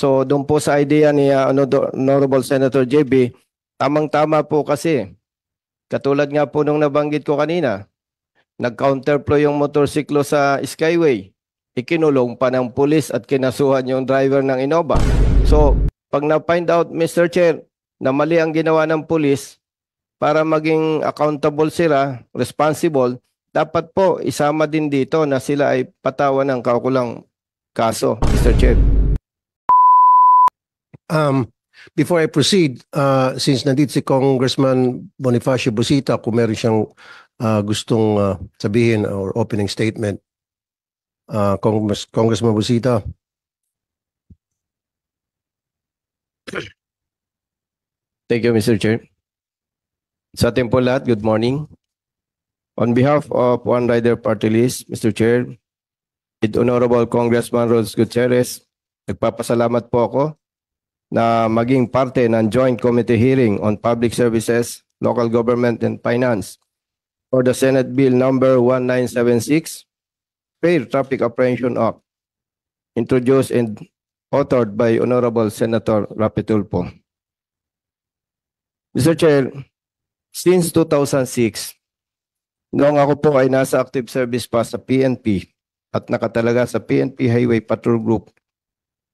So doon po sa idea ni ah, ano, Honorable Senator JB, tamang-tama po kasi katulad nga po nung nabanggit ko kanina, nag-counterploy yung motorsiklo sa Skyway. Ikinulong pa ng pulis at kinasuhan yung driver ng Innova. So pag na-find out, Mr. Chair, na mali ang ginawa ng pulis para maging accountable sila, responsible, dapat po isama din dito na sila ay patawan ng kakulang kaso, Mr. Chair. Um, before I proceed, uh, since nandito si Congressman Bonifacio Busita, kung meron siyang uh, gustong uh, sabihin or opening statement, uh, Congress, Congressman Busita. Thank you, Mr. Chair. Sa ating po lahat, good morning. On behalf of One Rider Party List, Mr. Chair, with Honorable Congressman Rhodes Gutierrez, nagpapasalamat po ako na maging parte ng Joint Committee Hearing on Public Services, Local Government and Finance for the Senate Bill number 1976, Fair Traffic Apprehension Act, introduced and authored by Honorable Senator Rapitulpo. Mr. Chair, since 2006, noong ako po ay nasa active service pa sa PNP at nakatalaga sa PNP Highway Patrol Group,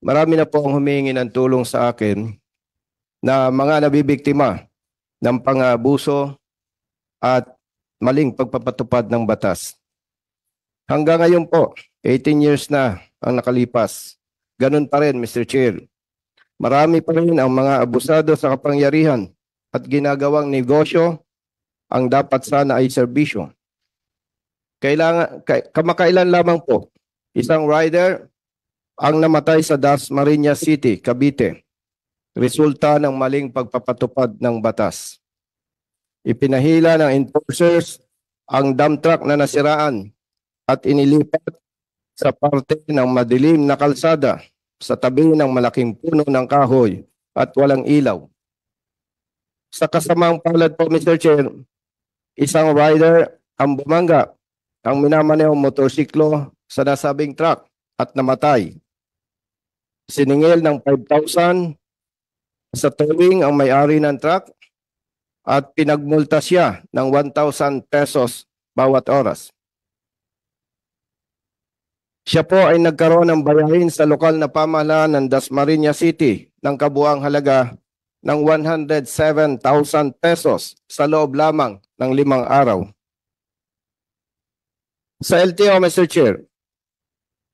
Marami na po ang humingi ng tulong sa akin na mga nabibiktima ng pangabuso at maling pagpapatupad ng batas. Hanggang ngayon po, 18 years na ang nakalipas. Ganun pa rin, Mr. Chair. Marami pa rin ang mga abusado sa kapangyarihan at ginagawang negosyo ang dapat sana ay serbisyo. Kailangan, kamakailan lamang po, isang rider ang namatay sa Dasmariñas City, Cavite, resulta ng maling pagpapatupad ng batas. Ipinahila ng enforcers ang dump truck na nasiraan at inilipat sa parte ng madilim na kalsada sa tabi ng malaking puno ng kahoy at walang ilaw. Sa kasamang palad po, Mr. Chair, isang rider ang bumanga ang minamaneo motorsiklo sa nasabing truck at namatay siningil ng 5,000 sa towing ang may-ari ng truck at pinagmulta siya ng 1,000 pesos bawat oras. Siya po ay nagkaroon ng bayarin sa lokal na pamahalaan ng Dasmariñas City ng kabuang halaga ng 107,000 pesos sa loob lamang ng limang araw. Sa LTO, Mr. Chair,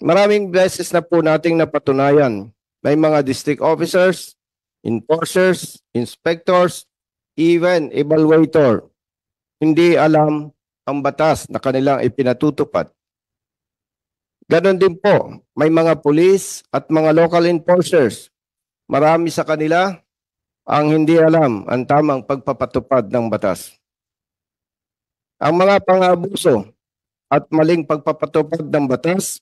Maraming beses na po nating napatunayan. May mga district officers, enforcers, inspectors, even evaluator. Hindi alam ang batas na kanilang ipinatutupad. Ganon din po, may mga police at mga local enforcers. Marami sa kanila ang hindi alam ang tamang pagpapatupad ng batas. Ang mga pangabuso at maling pagpapatupad ng batas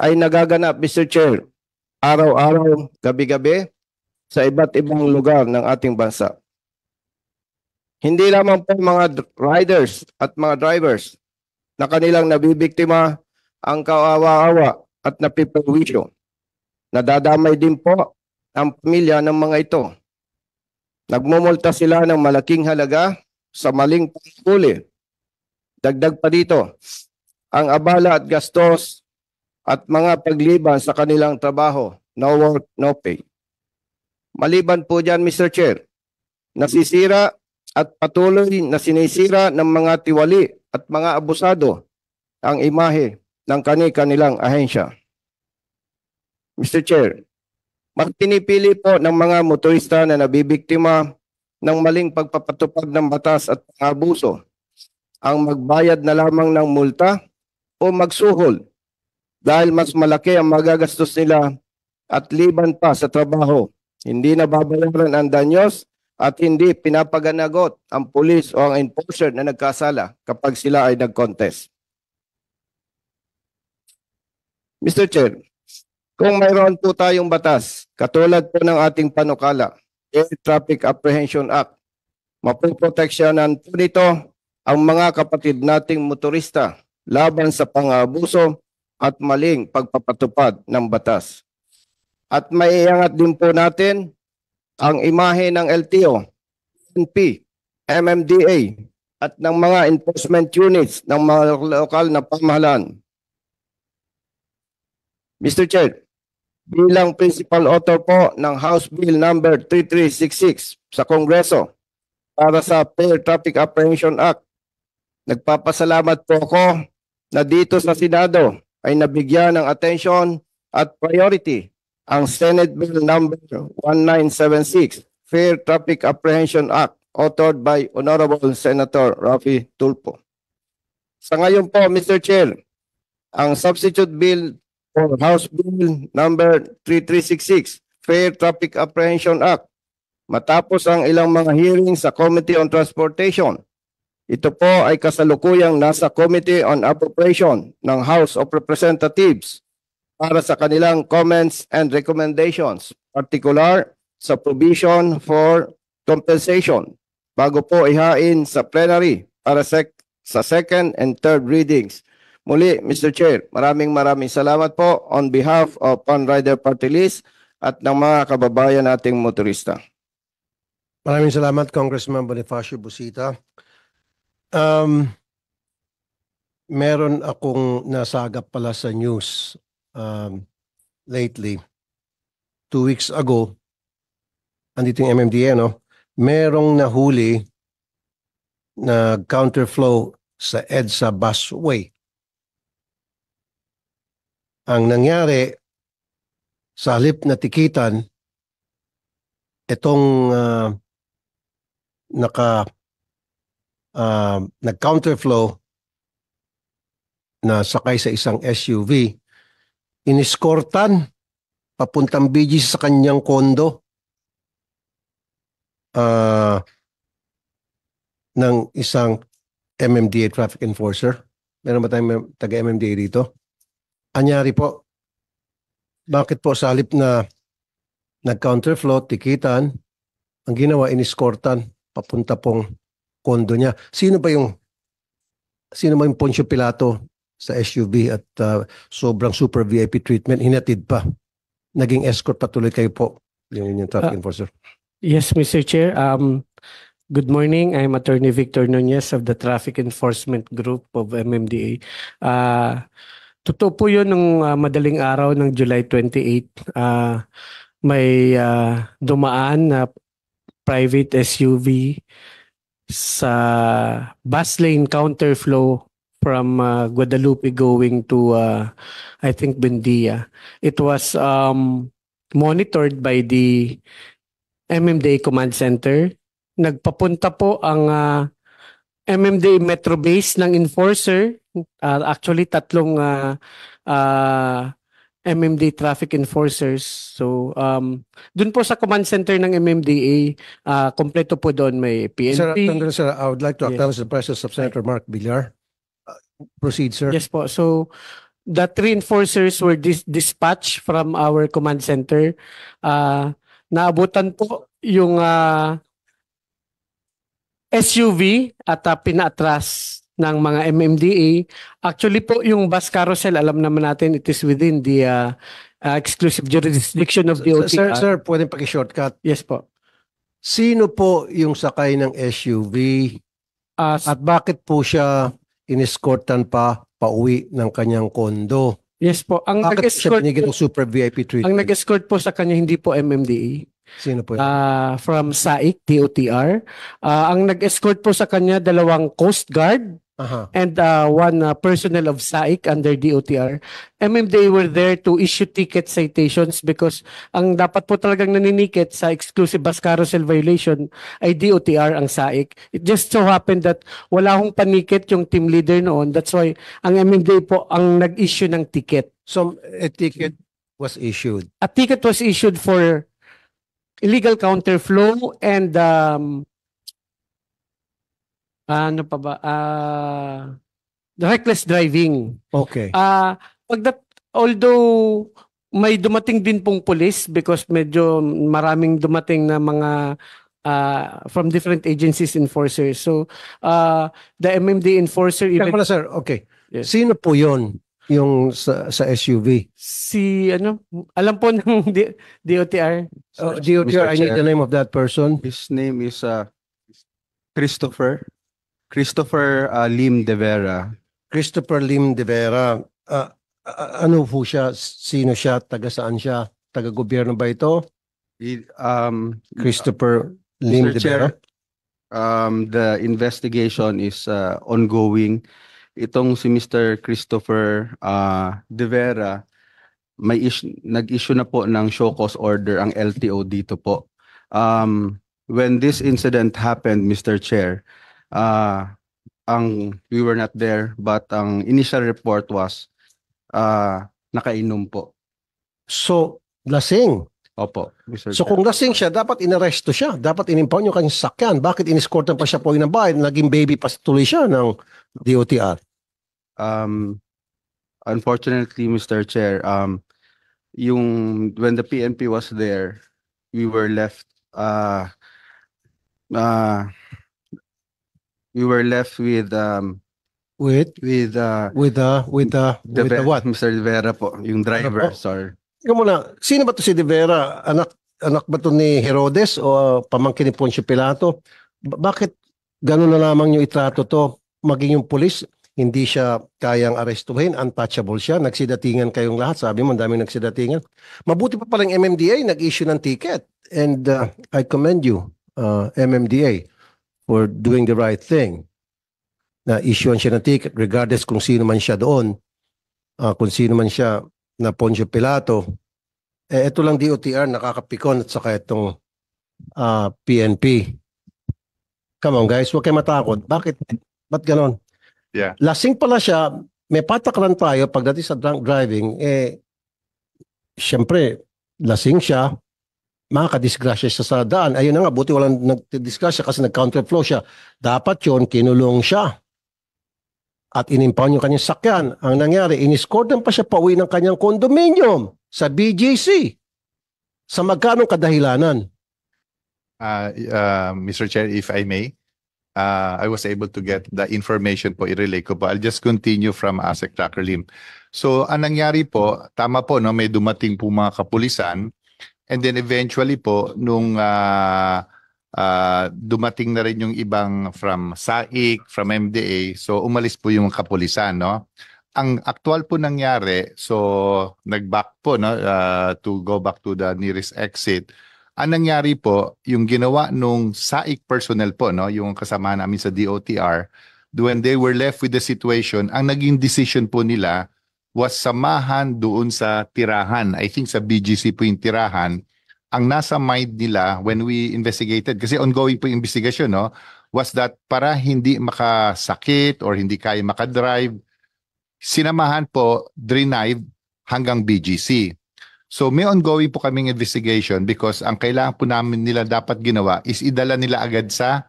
ay nagaganap, Mr. Chair, araw-araw, gabi-gabi, sa iba't ibang lugar ng ating bansa. Hindi lamang po mga riders at mga drivers na kanilang nabibiktima ang kawawa-awa at napipawisyo. Nadadamay din po ang pamilya ng mga ito. Nagmumulta sila ng malaking halaga sa maling pangkuli. Dagdag pa dito, ang abala at gastos at mga pagliban sa kanilang trabaho, no work, no pay. Maliban po dyan, Mr. Chair, nasisira at patuloy na sinisira ng mga tiwali at mga abusado ang imahe ng kani-kanilang ahensya. Mr. Chair, mas po ng mga motorista na nabibiktima ng maling pagpapatupad ng batas at abuso ang magbayad na lamang ng multa o magsuhol dahil mas malaki ang magagastos nila at liban pa sa trabaho. Hindi nababayaran ang danyos at hindi pinapaganagot ang pulis o ang enforcer na nagkasala kapag sila ay nag-contest. Mr. Chair, kung mayroon po tayong batas, katulad po ng ating panukala, Air Traffic Apprehension Act, mapoproteksyonan po nito ang mga kapatid nating motorista laban sa pang-abuso at maling pagpapatupad ng batas. At maiangat din po natin ang imahe ng LTO, NP, MMDA at ng mga enforcement units ng mga lokal na pamahalaan. Mr. Chair, bilang principal author po ng House Bill number 3366 sa Kongreso para sa Fair Traffic Apprehension Act, nagpapasalamat po ako na dito sa Senado ay nabigyan ng attention at priority ang Senate Bill number 1976, Fair Traffic Apprehension Act, authored by Honorable Senator Rafi Tulpo. Sa ngayon po, Mr. Chair, ang substitute bill for House Bill number 3366, Fair Traffic Apprehension Act, matapos ang ilang mga hearing sa Committee on Transportation ito po ay kasalukuyang nasa Committee on Appropriation ng House of Representatives para sa kanilang comments and recommendations, particular sa provision for compensation bago po ihain sa plenary para sec sa second and third readings. Muli, Mr. Chair, maraming maraming salamat po on behalf of Pan Rider Party List at ng mga kababayan nating motorista. Maraming salamat, Congressman Bonifacio Busita. Um, meron akong nasagap pala sa news um, lately. Two weeks ago, andito yung MMDA, no? Merong nahuli na counterflow sa EDSA busway. Ang nangyari, sa halip na tikitan, itong uh, naka um, nag-counterflow na sakay sa isang SUV, iniskortan papuntang BG sa kanyang kondo uh, ng isang MMDA traffic enforcer. Meron ba tayong taga-MMDA dito? Anyari po, bakit po sa halip na nag-counterflow, tikitan, ang ginawa, iniskortan papunta pong kondo niya. Sino ba yung sino ba yung Poncio Pilato sa SUV at uh, sobrang super VIP treatment, hinatid pa. Naging escort patuloy kayo po. Yun yung traffic uh, enforcer. Yes, Mr. Chair. Um, Good morning. I'm Attorney Victor Nunez of the Traffic Enforcement Group of MMDA. Uh, ah, totoo po yun ng uh, ah, madaling araw ng July 28. Uh, may uh, dumaan na private SUV sa bus lane counterflow from uh, Guadalupe going to uh, I think Bendia. It was um, monitored by the MMDA Command Center. Nagpapunta po ang uh, MMDA Metro Base ng enforcer. Uh, actually, tatlong uh, uh, MMDA traffic enforcers. So, um, dun po sa command center ng MMDA, uh, ah, kompleto po doon may PNP. Sir, Congress, sir, I would like to acknowledge the presence of Senator Mark Villar. Uh, Proceed, sir. Yes po. So, the three enforcers were dis- dispatched from our command center. Uh, naabutan po yung uh, ah, SUV at uh, pinaatras ng mga MMDA. Actually po, yung bus carousel, alam naman natin, it is within the uh, uh, exclusive jurisdiction of the Sir, sir, pwedeng paki-shortcut. Yes po. Sino po yung sakay ng SUV Uh, at bakit po siya iniskortan pa pauwi ng kanyang kondo? yes po. Ang Bakit siya binigyan ng super VIP treatment? ang nag-escort po sa kanya hindi po MMDA. Sino po yun? Uh, from SAIC, DOTR. Uh, ah, ang nag-escort po sa kanya, dalawang Coast Guard uh-huh. and uh, one uh, personnel of SAIC under DOTR. MMDA were there to issue ticket citations because ang dapat po talagang naninikit sa exclusive bus carousel violation ay DOTR ang SAIC. It just so happened that wala hong panikit yung team leader noon. That's why ang MMDA po ang nag-issue ng ticket. So, a ticket was issued? A ticket was issued for illegal counterflow and um, ano pa ba? Uh, reckless driving. Okay. Uh, pag that, although may dumating din pong police because medyo maraming dumating na mga uh, from different agencies enforcers. So, uh, the MMD enforcer... Even... Pala, sir, okay. Yes. Sino po yon yung sa, sa SUV. Si ano, alam po ng D- DOTR. Oh, uh, DOTR, Mr. I need Chair. the name of that person. His name is uh, Christopher Christopher uh, Lim De Vera. Christopher Lim de Vera. Ah, ano po siya? Sino siya? Taga saan siya? Taga gobyerno ba ito? He, um, Christopher Lim Mr. de Vera. Chair, um, the investigation is uh, ongoing itong si Mr. Christopher uh, De Vera may issue, nag-issue na po ng show cause order ang LTO dito po. Um, when this incident happened, Mr. Chair, uh, ang we were not there but ang initial report was uh, nakainom po. So, lasing. Opo. So kung lasing siya, dapat inaresto siya. Dapat inimpound niyo kanyang sakyan. Bakit iniskortan pa siya po ng bahay? Naging baby pa tuloy siya ng DOTR. Um, unfortunately, Mr. Chair, um, yung when the PNP was there, we were left uh, uh, we were left with um, with with uh, with uh, with uh, the with the what Mr. Rivera po yung driver ano sorry ikaw na, sino ba to si De Vera? Anak, anak ba to ni Herodes o uh, pamangkin ni Poncio Pilato? Ba- bakit gano'n na lamang yung itrato to? Maging yung pulis, hindi siya kayang arestuhin, untouchable siya, nagsidatingan kayong lahat. Sabi mo, daming nagsidatingan. Mabuti pa palang MMDA, nag-issue ng ticket. And uh, I commend you, uh, ah, MMDA, for doing the right thing. Na-issuean siya ng ticket regardless kung sino man siya doon, uh, kung sino man siya na Poncio Pilato. Eh, ito lang DOTR, nakakapikon at saka itong uh, ah, PNP. Come on guys, huwag kayo matakot. Bakit? Ba't ganon? Yeah. Lasing pala siya, may patak lang tayo pagdating sa drunk driving, eh, syempre, lasing siya, makakadisgrasya siya sa daan. Ayun na nga, buti walang nagdisgrasya kasi nag-counterflow siya. Dapat yon kinulong siya at inimpound yung kanyang sakyan. Ang nangyari, iniskordan pa siya pauwi ng kanyang condominium sa BGC. Sa magkano kadahilanan? Uh, uh, Mr. Chair, if I may, uh, I was able to get the information po, i-relay ko po. I'll just continue from ASEC Tracker Lim. So, ang nangyari po, tama po, no, may dumating po mga kapulisan. And then eventually po, nung uh, uh, dumating na rin yung ibang from SAIC, from MDA. So umalis po yung kapulisan, no? Ang actual po nangyari, so nag-back po no uh, to go back to the nearest exit. Ang nangyari po, yung ginawa nung SAIC personnel po, no, yung kasama namin sa DOTR, when they were left with the situation, ang naging decision po nila was samahan doon sa tirahan. I think sa BGC po yung tirahan ang nasa mind nila when we investigated, kasi ongoing po yung investigation, no, was that para hindi makasakit or hindi kaya makadrive, sinamahan po drive hanggang BGC. So may ongoing po kaming investigation because ang kailangan po namin nila dapat ginawa is idala nila agad sa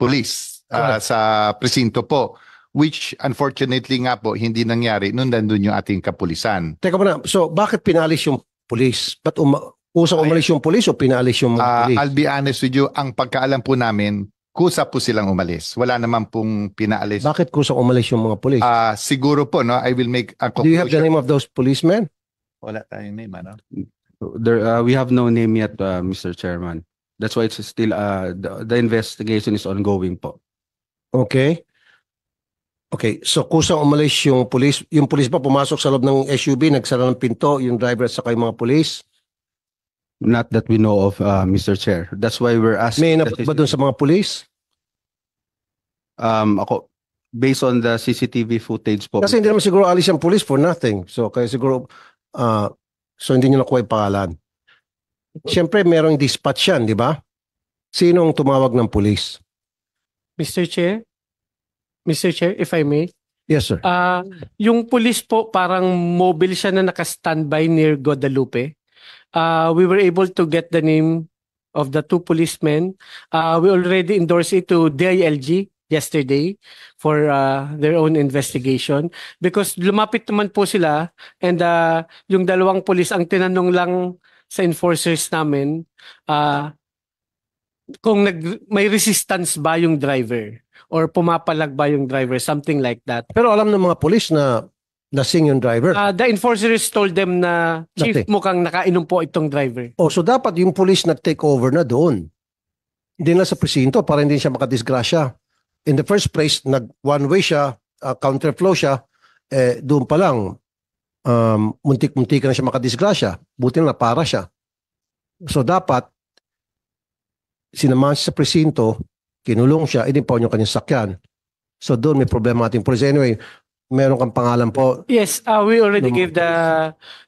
police, uh, sa presinto po which unfortunately nga po hindi nangyari nung nandun yung ating kapulisan. Teka muna, so bakit pinalis yung police? But uma- Usap umalis yung police o pinaalis yung mga uh, ah, police? I'll be honest with you, ang pagkaalam po namin, kusa po silang umalis. Wala naman pong pinaalis. Bakit kusa umalis yung mga police? Uh, ah, siguro po, no? I will make a conclusion. Do you have the name of those policemen? Wala tayong name, ano? There, uh, we have no name yet, uh, Mr. Chairman. That's why it's still, uh, the, the investigation is ongoing po. Okay. Okay, so kusa umalis yung police, yung police ba pumasok sa loob ng SUV, nagsara ng pinto, yung driver at saka yung mga police? Not that we know of, uh, Mr. Chair. That's why we're asking. May inabot ba dun sa mga pulis? Um, ako, based on the CCTV footage po. Kasi hindi naman siguro alis yung pulis for nothing. So, kaya siguro, uh, so hindi nyo nakuha yung pangalan. Siyempre, merong dispatch yan, di ba? Sino ang tumawag ng pulis? Mr. Chair? Mr. Chair, if I may? Yes, sir. Uh, yung pulis po parang mobile siya na naka-standby near Guadalupe uh, we were able to get the name of the two policemen. Uh, we already endorsed it to DILG yesterday for uh, their own investigation because lumapit naman po sila and uh, yung dalawang polis ang tinanong lang sa enforcers namin uh, kung nag, may resistance ba yung driver or pumapalag ba yung driver something like that pero alam ng mga polis na lasing yung driver. Uh, the enforcers told them na, Chief, Nate. mukhang nakainom po itong driver. Oh, so dapat yung police nag-take over na doon. Hindi na sa presinto para hindi siya makadisgrasya. In the first place, nag one-way siya, uh, counterflow siya, eh, doon pa lang, um, muntik-muntik na siya makadisgrasya. Buti na para siya. So dapat, sinamahan siya sa presinto, kinulong siya, inimpawn yung kanyang sakyan. So doon may problema ating police. Anyway, meron kang pangalan po. Yes, uh, we already Num- gave the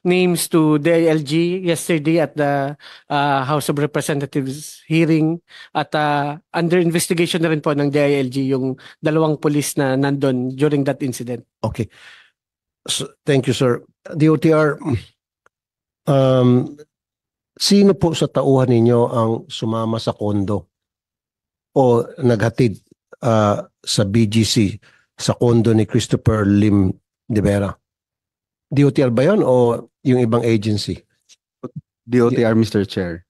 names to DLG yesterday at the uh, House of Representatives hearing at uh, under investigation na rin po ng DILG yung dalawang pulis na nandun during that incident. Okay. So, thank you, sir. DOTR, um, sino po sa tauhan ninyo ang sumama sa kondo o naghatid uh, sa BGC? sa kondo ni Christopher Lim de Vera. DOTR ba yun o yung ibang agency? DOTR, Mr. Chair.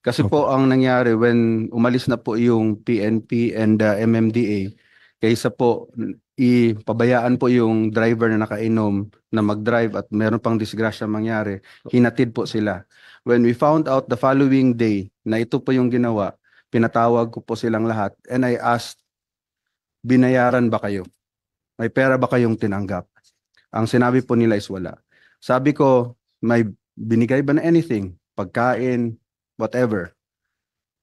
Kasi okay. po ang nangyari when umalis na po yung PNP and uh, MMDA, kaysa po ipabayaan po yung driver na nakainom na mag-drive at meron pang disgrasya mangyari, hinatid po sila. When we found out the following day na ito po yung ginawa, pinatawag ko po silang lahat and I asked, binayaran ba kayo? May pera ba kayong tinanggap? Ang sinabi po nila is wala. Sabi ko, may binigay ba na anything? Pagkain, whatever.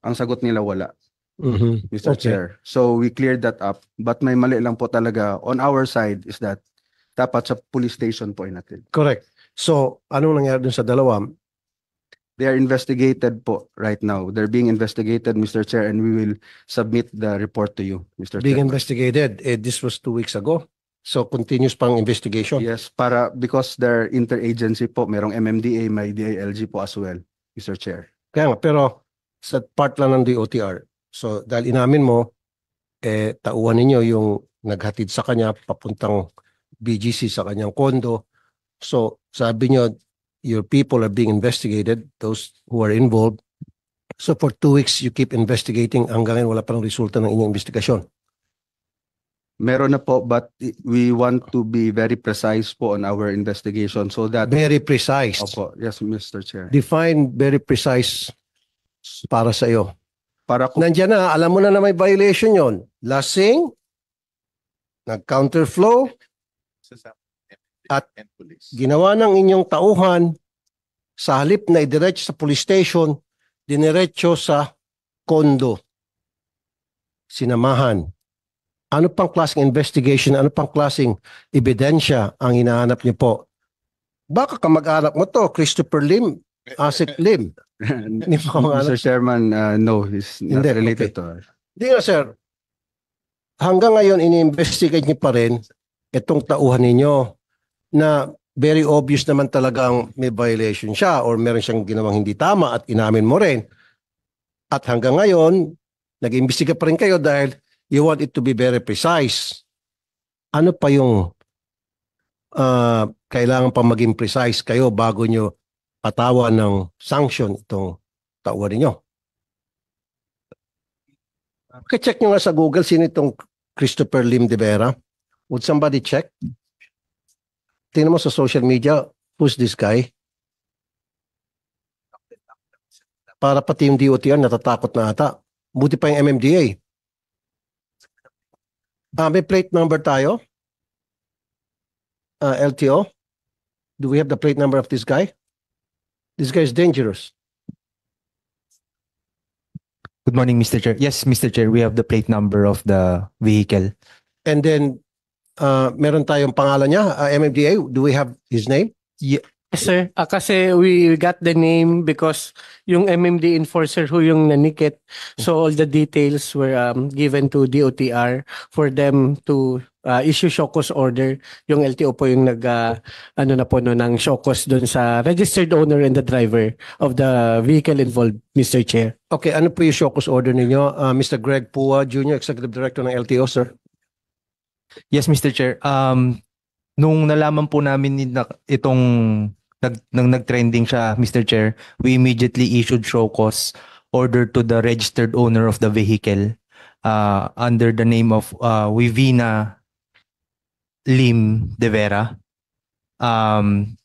Ang sagot nila wala. Mm-hmm. Mr. Okay. Chair. So we cleared that up. But may mali lang po talaga on our side is that dapat sa police station po inatid. Correct. So, anong nangyari dun sa dalawa? They are investigated po right now. They're being investigated, Mr. Chair, and we will submit the report to you, Mr. Being investigated, eh, this was two weeks ago. So continuous pang investigation. Yes, para because they're interagency po, merong MMDA, may DILG po as well, Mr. Chair. Kaya nga, pero sa part lang ng DOTR. So dahil inamin mo, eh, tauhan ninyo yung naghatid sa kanya papuntang BGC sa kanyang kondo. So sabi niyo, your people are being investigated, those who are involved. So for two weeks, you keep investigating hanggang ngayon wala pa ng resulta ng inyong investigasyon. Meron na po but we want to be very precise po on our investigation so that... Very precise. Opo. Yes, Mr. Chair. Define very precise para sa iyo. Para ko... Nandiyan na, alam mo na na may violation yon. Lasing, nag-counterflow, at ginawa ng inyong tauhan sa halip na idiretso sa police station, diniretso sa kondo. Sinamahan. Ano pang klaseng investigation, ano pang klaseng ebidensya ang hinahanap niyo po? Baka ka mag anak mo to, Christopher Lim, Asik Lim. Mr. Chairman, uh, no, he's not Hindi, related okay. to us. Hindi nga, sir. Hanggang ngayon, ini-investigate niyo pa rin itong tauhan ninyo na very obvious naman talagang may violation siya or meron siyang ginawang hindi tama at inamin mo rin. At hanggang ngayon, nag-imbestiga pa rin kayo dahil you want it to be very precise. Ano pa yung uh, kailangan pa maging precise kayo bago nyo patawan ng sanction itong tauhan ninyo? check nyo nga sa Google sino itong Christopher Lim de Vera. Would somebody check? tingnan mo sa social media, who's this guy? Para pati yung DOTR natatakot na ata. Buti pa yung MMDA. Ah, may plate number tayo? Uh, ah, LTO? Do we have the plate number of this guy? This guy is dangerous. Good morning, Mr. Chair. Yes, Mr. Chair, we have the plate number of the vehicle. And then uh, meron tayong pangalan niya, uh, ah, MMDA. Do we have his name? Yeah. Yes, sir. Uh, kasi we got the name because yung MMD enforcer who yung nanikit. So all the details were um, given to DOTR for them to uh, issue Shokos order. Yung LTO po yung nag, uh, ano na po no, ng Shokos doon sa registered owner and the driver of the vehicle involved, Mr. Chair. Okay, ano po yung Shokos order ninyo? Uh, Mr. Greg Pua, Jr., Executive Director ng LTO, sir. Yes, Mr. Chair. Um, nung nalaman po namin na itong nag, nang nag-trending siya, Mr. Chair, we immediately issued show cause order to the registered owner of the vehicle uh, under the name of uh, Wivina Lim De Vera. Um,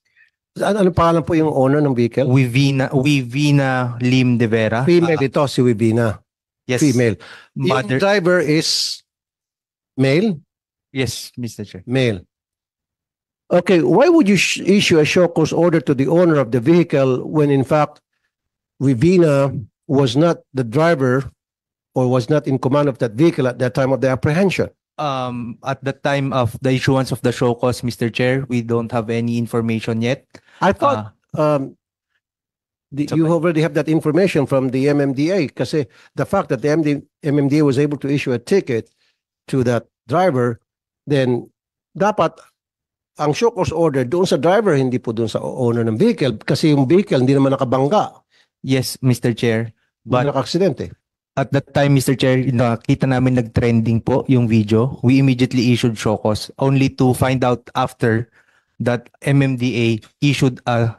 ano, ano pangalan po yung owner ng vehicle? Wivina, Wivina Lim De Vera. Female uh, ito, si Wivina. Yes. Female. Mother... Yung driver is male? Yes, Mr. Chair. Mail. Okay, why would you sh- issue a show cause order to the owner of the vehicle when in fact Rivina was not the driver or was not in command of that vehicle at that time of the apprehension? Um, at the time of the issuance of the show cause, Mr. Chair, we don't have any information yet. I thought uh, um, the, you already have that information from the MMDA because the fact that the MD, MMDA was able to issue a ticket to that driver then dapat ang shock cause order doon sa driver, hindi po doon sa owner ng vehicle kasi yung vehicle hindi naman nakabangga. Yes, Mr. Chair. But nakaksidente. At that time, Mr. Chair, nakita namin nag-trending po yung video. We immediately issued show cause only to find out after that MMDA issued a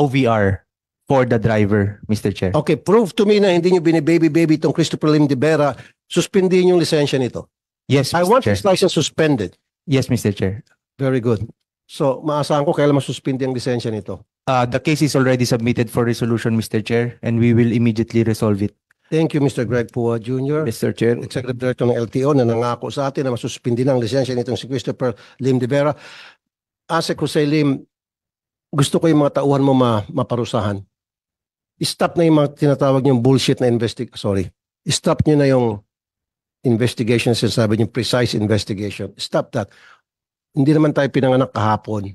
OVR for the driver, Mr. Chair. Okay, prove to me na hindi nyo binibaby-baby itong Christopher Lim de Vera. Suspindihin yung lisensya nito. Yes, Mr. I want Chair. his license suspended. Yes, Mr. Chair. Very good. So, maasahan ko kailan masuspindi ang lisensya nito. Uh, the case is already submitted for resolution, Mr. Chair, and we will immediately resolve it. Thank you, Mr. Greg Pua Jr., Mr. Chair. Executive Director ng LTO na nangako sa atin na masuspindi ng lisensya nitong si Christopher Lim de Vera. Asek Jose Lim, gusto ko yung mga tauhan mo ma maparusahan. Stop na yung mga tinatawag niyong bullshit na investig... Sorry. Stop niyo na yung investigation, sinasabi niyo, precise investigation. Stop that. Hindi naman tayo pinanganak kahapon.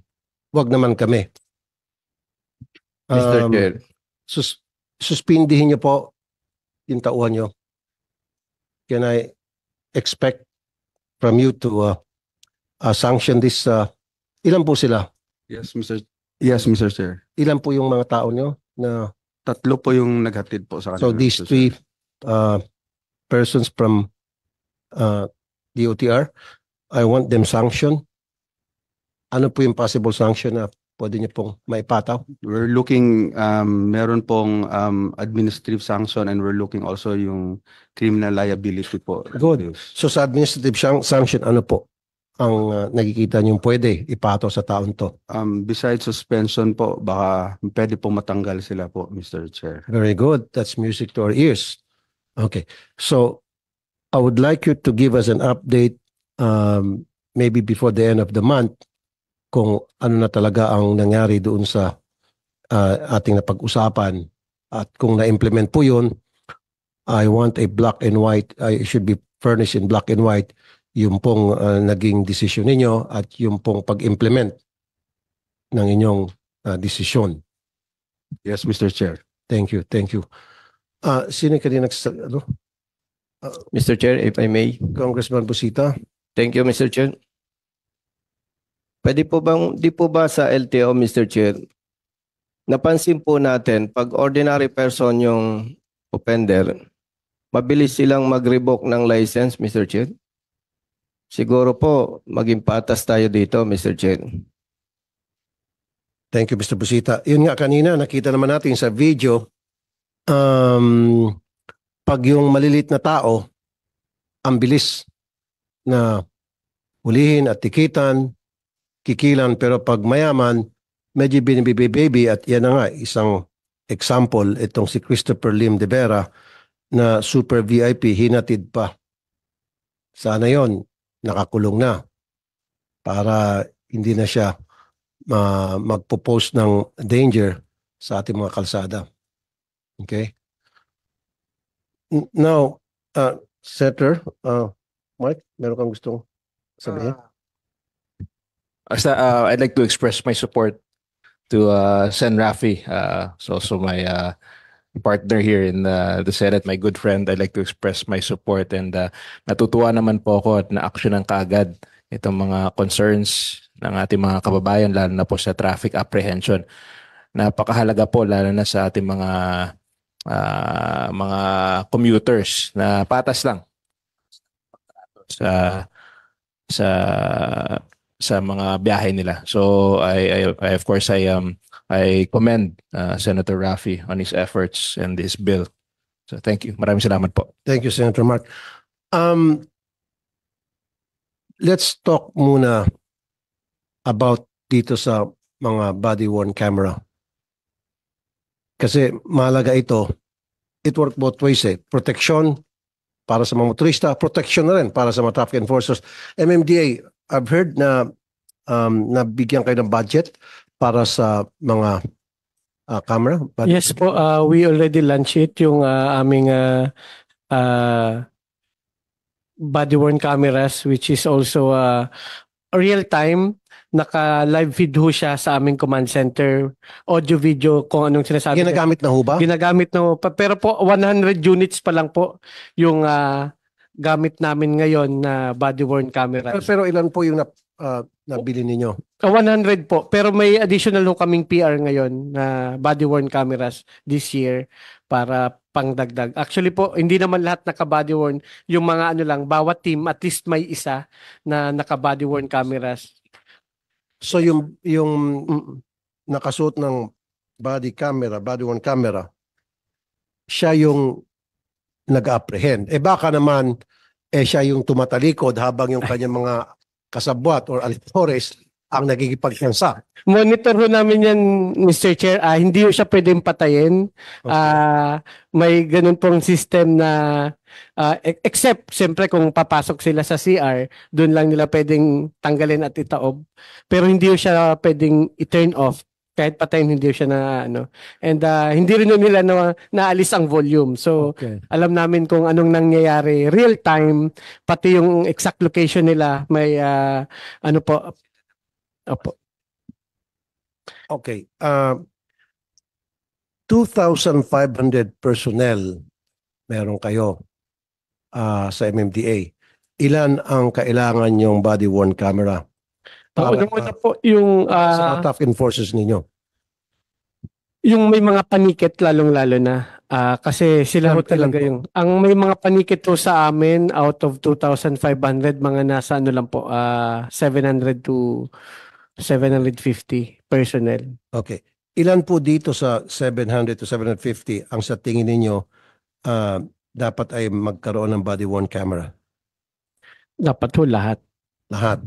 Huwag naman kami. Mr. Um, Chair. Sus suspindihin niyo po yung tauhan niyo. Can I expect from you to uh, uh, sanction this? Uh, ilan po sila? Yes, Mr. Yes, Mr. Chair. Ilan po yung mga tao niyo na Tatlo po yung naghatid po sa kanila. So these three uh, persons from uh, DOTR. I want them sanction. Ano po yung possible sanction na pwede niyo pong maipataw? We're looking, um, meron pong um, administrative sanction and we're looking also yung criminal liability po. Good. So sa administrative sanction, ano po ang uh, nakikita niyong pwede ipataw sa taon to? Um, besides suspension po, baka pwede pong matanggal sila po, Mr. Chair. Very good. That's music to our ears. Okay. So I would like you to give us an update um, maybe before the end of the month kung ano na talaga ang nangyari doon sa uh, ating napag-usapan at kung na-implement po yun, I want a black and white, I should be furnished in black and white yung pong uh, naging decision ninyo at yung pong pag-implement ng inyong uh, decision. Yes, Mr. Chair. Thank you, thank you. Uh, sino ka rin nags- ano? Uh, Mr. Chair, if I may. Congressman Busita. Thank you, Mr. Chair. Pwede po bang, di po ba sa LTO, Mr. Chair, napansin po natin, pag ordinary person yung offender, mabilis silang mag-revoke ng license, Mr. Chair? Siguro po, maging patas tayo dito, Mr. Chair. Thank you, Mr. Busita. Yun nga kanina, nakita naman natin sa video, um, pag yung malilit na tao, ang bilis na ulihin at tikitan, kikilan, pero pag mayaman, medyo binibibi at yan na nga isang example itong si Christopher Lim de Vera na super VIP hinatid pa. Sana yon nakakulong na para hindi na siya uh, ah, magpo-post ng danger sa ating mga kalsada. Okay? Now, uh, Setter, uh, Mike, meron kang gustong sabihin? Ah. Basta, uh, I'd like to express my support to uh, Sen Rafi. Uh, so also my uh, partner here in uh, the Senate, my good friend. I'd like to express my support and uh, natutuwa naman po ako at na-action ng kagad itong mga concerns ng ating mga kababayan, lalo na po sa traffic apprehension. Napakahalaga po, lalo na sa ating mga uh, mga commuters na patas lang sa sa sa mga biyahe nila. So I, I, I of course I um I commend uh, Senator Rafi on his efforts and this bill. So thank you. Maraming salamat po. Thank you Senator Mark. Um let's talk muna about dito sa mga body worn camera kasi malaga ito. It work both ways eh. Protection para sa mga motorista, protection na rin para sa mga traffic enforcers. MMDA, I've heard na um, nabigyan kayo ng budget para sa mga uh, camera? But... Yes po, uh, we already launched it, yung uh, aming uh, uh, body-worn cameras which is also uh, real-time naka-live feed ho siya sa aming command center, audio video kung anong sinasabi. Ginagamit na ho ba? Ginagamit na ho. Pero po 100 units pa lang po yung uh, gamit namin ngayon na body worn camera. Pero, pero ilan po yung na, uh, ah, nabili ninyo? Uh, ah, 100 po. Pero may additional ho kaming PR ngayon na body worn cameras this year para pangdagdag. Actually po, hindi naman lahat naka-body worn. Yung mga ano lang, bawat team, at least may isa na naka-body worn cameras So yung yung nakasuot ng body camera, body worn camera, siya yung nag-apprehend. Eh baka naman eh siya yung tumatalikod habang yung kanyang mga kasabwat or alitores ang nagigipagkansa. Monitor ho namin yan, Mr. Chair. Ah, hindi siya pwedeng patayin. Okay. Ah, may ganun pong system na Uh, except, siyempre, kung papasok sila sa CR, doon lang nila pwedeng tanggalin at itaob. Pero hindi siya pwedeng i-turn off kahit patayin hindi siya na ano and uh, hindi rin nila na naalis ang volume so okay. alam namin kung anong nangyayari real time pati yung exact location nila may uh, ano po opo okay uh, 2500 personnel meron kayo ah, sa MMDA, ilan ang kailangan yung body-worn camera Uh, Para- po, yung, ah, sa ah, tough enforcers ninyo? yung may mga panikit lalong-lalo na. Ah, kasi sila ho Ilan- talaga po? yung... Ang may mga panikit ho sa amin, out of 2,500, mga nasa ano lang po, ah, 700 to 750 personnel. Okay. Ilan po dito sa 700 to 750 ang sa tingin ninyo uh, dapat ay magkaroon ng body-worn camera? Dapat ho lahat. Lahat.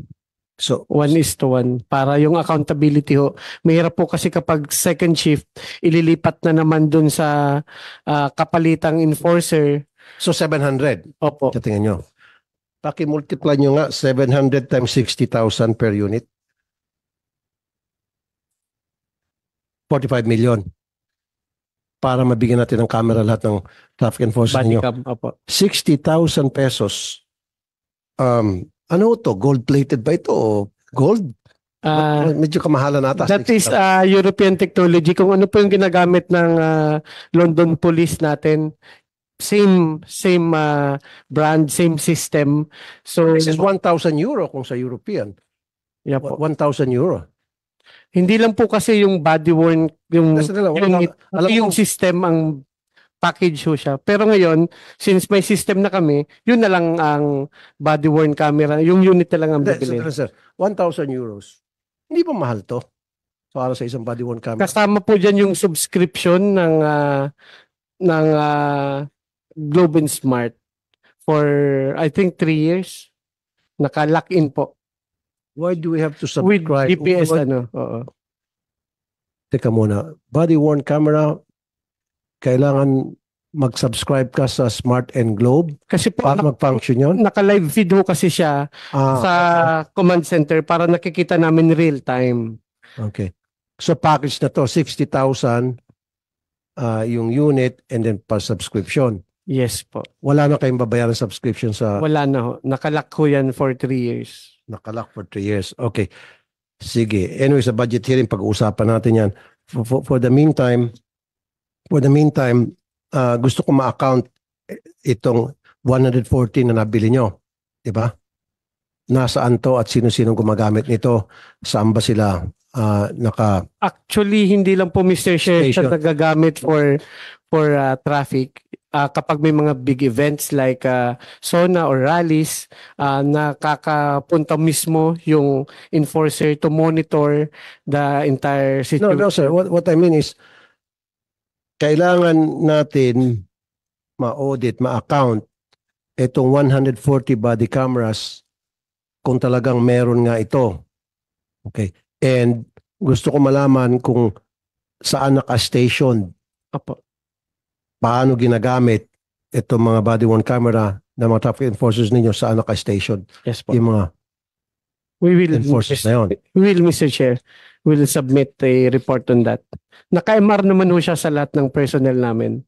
So, one is to one. Para yung accountability ho. Mahirap po kasi kapag second shift, ililipat na naman dun sa uh, kapalitang enforcer. So, 700? Opo. Sa tingin nyo. Paki-multiply nyo nga, 700 times 60,000 per unit. 45 million para mabigyan natin ng camera lahat ng traffic enforcement Body 60,000 pesos. Um, ano to? Gold-plated ba ito? gold? Ah, Medyo kamahalan nata. that is 60,000. Ah, European technology. Kung ano po yung ginagamit ng ah, London Police natin, same same ah, brand, same system. So, This is 1,000 euro kung sa European. yeah 1,000 euro. Hindi lang po kasi yung body worn, yung, Kasi yung, yung system ang package ho siya. Pero ngayon, since may system na kami, yun na lang ang body worn camera, yung unit na lang ang bibili. lang, sir. 1,000 euros. Hindi pa mahal to. Para sa isang body-worn camera. Kasama po dyan yung subscription ng ah, ng ah, Globe and Smart for I think 3 years. Naka-lock in po. Why do we have to With subscribe? GPS, What- ano? Oo. Teka muna. Body worn camera, kailangan mag-subscribe ka sa Smart and Globe Kasi po, para mag-function yun. naka-live feed ho kasi siya ah. sa Ah, command center para nakikita namin real time. okay. So package na to, 60,000 ah yung unit and then per subscription. Yes po. Wala na kayong babayaran subscription sa Wala na ho. Nakalock ho yan for three years. Nakalak for three years. Okay. Sige. Anyway, sa budget hearing, pag-uusapan natin yan. For, for, for the meantime, for the meantime, uh, gusto ko ma-account eh, itong 114 na nabili nyo. Di ba? Nasaan to at sino-sino gumagamit nito? Saan ba sila uh, naka... Actually, hindi lang po Mr. Chair siya nagagamit for, for uh, traffic uh, kapag may mga big events like uh, ah, SONA or rallies, uh, nakakapunta mismo yung enforcer to monitor the entire situation? No, no sir. What, what I mean is, kailangan natin ma-audit, ma-account itong 140 body cameras kung talagang meron nga ito. Okay. And gusto ko malaman kung saan naka station Apo paano ginagamit itong mga body-worn camera ng mga traffic enforcers ninyo sa ano station? Yes po. Yung mga We will, enforcers na yun. we will, Mr. Chair, will submit a report on that. Naka-MR naman ho siya sa lahat ng personnel namin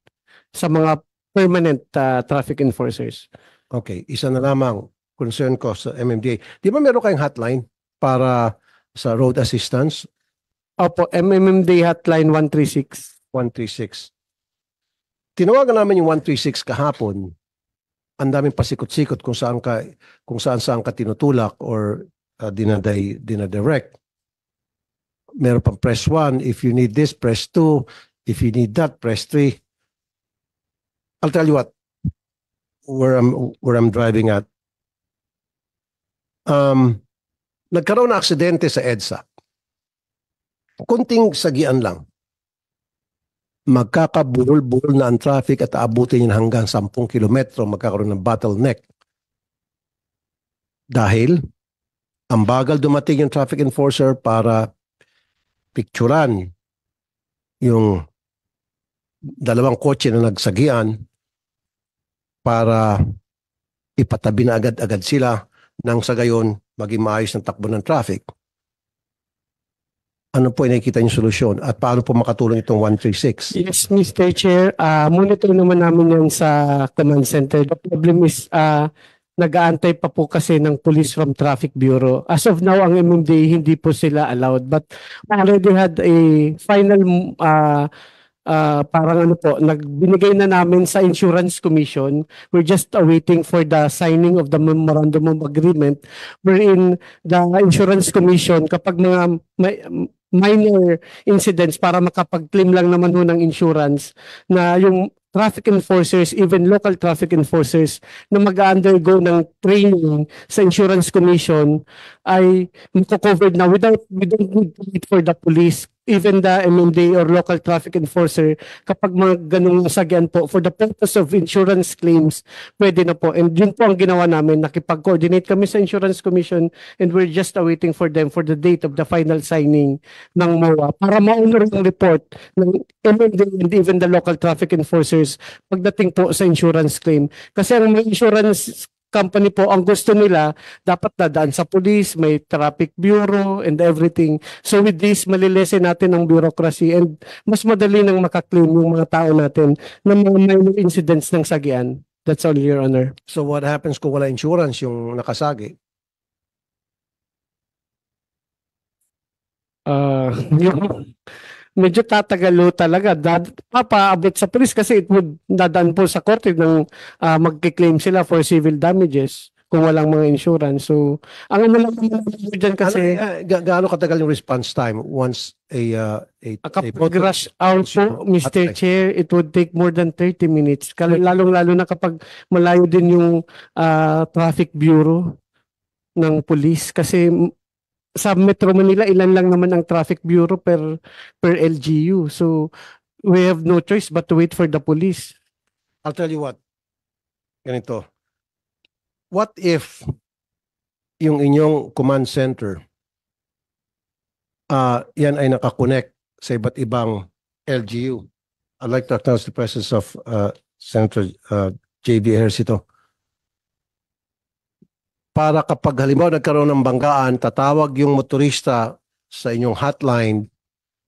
sa mga permanent uh, traffic enforcers. Okay, isa na lamang concern ko sa MMDA. Di ba meron kayong hotline para sa road assistance? Opo, MMMD hotline 136. 136 tinawagan namin yung 136 kahapon, ang daming pasikot-sikot kung saan ka kung saan saan ka tinutulak or uh, dinaday dinadirect. Meron pang press 1, if you need this, press 2, if you need that, press 3. I'll tell you what where I'm where I'm driving at. Um, nagkaroon na aksidente sa EDSA. Kunting sagian lang magkakabuhol-buhol na ang traffic at aabutin yun hanggang 10 kilometro magkakaroon ng bottleneck. Dahil ang bagal dumating yung traffic enforcer para picturan yung dalawang kotse na nagsagian para ipatabi na agad-agad sila nang sa gayon maging maayos ng takbo ng traffic ano po ay nakikita niyo solusyon at paano po makatulong itong 136? Yes, Mr. Chair. Uh, monitor naman namin yan sa command center. The problem is uh, nag-aantay pa po kasi ng police from traffic bureau. As of now, ang MMDA hindi po sila allowed. But we already had a final uh, uh, parang ano po, nagbinigay na namin sa Insurance Commission. We're just awaiting for the signing of the Memorandum of Agreement wherein the Insurance Commission, kapag mga may, minor incidents para makapag-claim lang naman ho ng insurance na yung traffic enforcers, even local traffic enforcers na mag-undergo ng training sa insurance commission ay covered na without we don't need to wait for the police even the MMDA or local traffic enforcer kapag mga ganung nasagyan po for the purpose of insurance claims pwede na po and yun po ang ginawa namin nakipag-coordinate kami sa insurance commission and we're just awaiting for them for the date of the final signing ng MOA para ma-honor ang report ng MMDA and even the local traffic enforcers pagdating po sa insurance claim kasi ang may insurance company po, ang gusto nila, dapat dadaan sa police, may traffic bureau and everything. So with this, malilesen natin ang bureaucracy and mas madali nang makaklaim yung mga tao natin ng mga minor incidents ng sagian. That's all, Your Honor. So what happens kung wala insurance yung nakasagi? Uh, medyo tatagalo talaga. Dad, papaabot sa police kasi it would dadan po sa korte ng uh, ah, magki-claim sila for civil damages kung walang mga insurance. So, ang ano lang diyan kasi... Ano, uh, gaano katagal yung response time once a... Uh, a, a kapag a rush hour po, Mr. At Chair, it would take more than 30 minutes. Lalong-lalo na kapag malayo din yung uh, traffic bureau ng police kasi sa Metro Manila ilan lang naman ang traffic bureau per per LGU. So we have no choice but to wait for the police. I'll tell you what. Ganito. What if yung inyong command center uh, yan ay nakakonek sa iba't ibang LGU? I'd like to acknowledge the presence of uh, Senator uh, ah, J.B. Ejercito para kapag halimbawa nagkaroon ng banggaan, tatawag yung motorista sa inyong hotline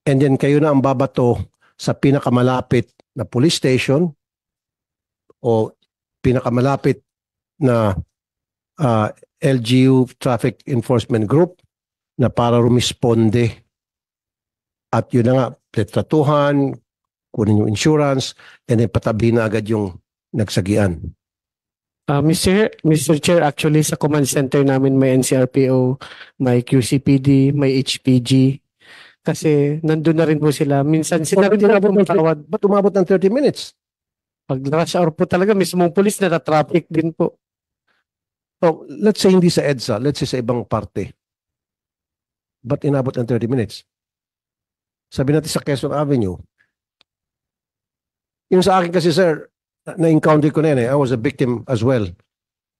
and then kayo na ang babato sa pinakamalapit na police station o pinakamalapit na uh, ah, LGU Traffic Enforcement Group na para rumisponde. At yun na nga, letratuhan, kunin yung insurance, and then patabi na agad yung nagsagian. Uh, Mr. Mr. Chair, actually sa command center namin may NCRPO, may QCPD, may HPG. Kasi nandun na rin po sila. Minsan sila rin na po matawad. Ba't umabot ng 30 minutes? Pag rush hour po talaga, mismo mismong pulis na traffic din po. So, oh, let's say hindi sa EDSA, let's say sa ibang parte. Ba't inabot ng 30 minutes? Sabi natin sa Quezon Avenue. Yung sa akin kasi, sir, na-encounter ko na yan eh. I was a victim as well.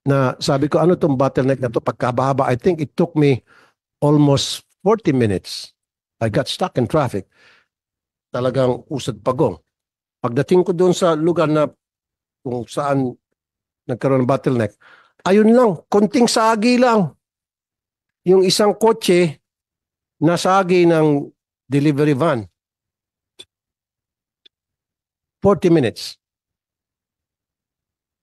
Na sabi ko, ano tong bottleneck na to? Pagkababa, I think it took me almost 40 minutes. I got stuck in traffic. Talagang usad pagong. Pagdating ko doon sa lugar na kung saan nagkaroon ng bottleneck, ayun lang, konting sagi lang. Yung isang kotse, nasagi ng delivery van. 40 minutes.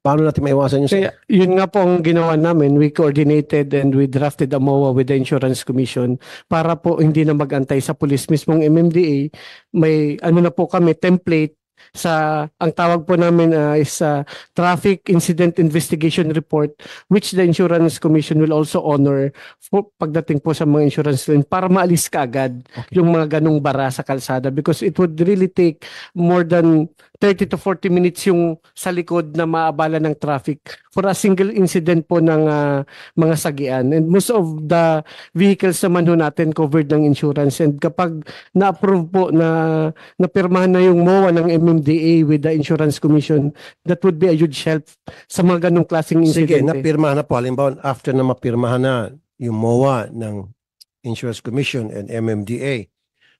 Paano natin maiwasan yung Kaya, yun nga po ang ginawa namin. We coordinated and we drafted a MOA with the Insurance Commission para po hindi na magantay sa police mismong MMDA. May ano na po kami, template sa ang tawag po namin uh, is uh, traffic incident investigation report which the insurance commission will also honor for pagdating po sa mga insurance line para maalis ka agad okay. yung mga ganong bara sa kalsada because it would really take more than 30 to 40 minutes yung sa likod na maabala ng traffic for a single incident po ng uh, mga sagian and most of the vehicles naman ho natin covered ng insurance and kapag na-approve po na napirmahan na yung MOA ng MMDA ng DA with the Insurance Commission, that would be a huge help sa mga ganong klaseng insidente. Sige, napirmahan na po. Halimbawa, after na mapirmahan na yung MOA ng Insurance Commission and MMDA,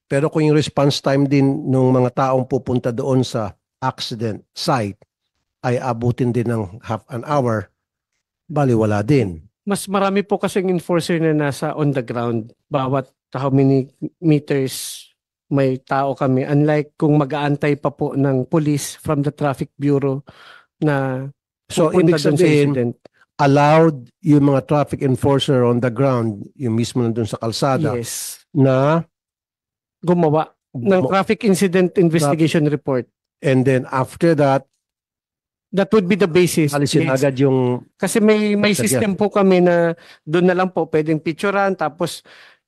pero kung yung response time din ng mga taong pupunta doon sa accident site ay abutin din ng half an hour, baliwala din. Mas marami po kasi yung enforcer na nasa on the ground bawat how many meters may tao kami. Unlike kung mag-aantay pa po ng police from the traffic bureau na so in the incident. Allowed yung mga traffic enforcer on the ground, yung mismo nandun sa kalsada, yes. na gumawa ng traffic incident investigation traffic. report. And then after that, that would be the basis. Alisin yes. agad yung... Kasi may, may system po kami na doon na lang po pwedeng picturean tapos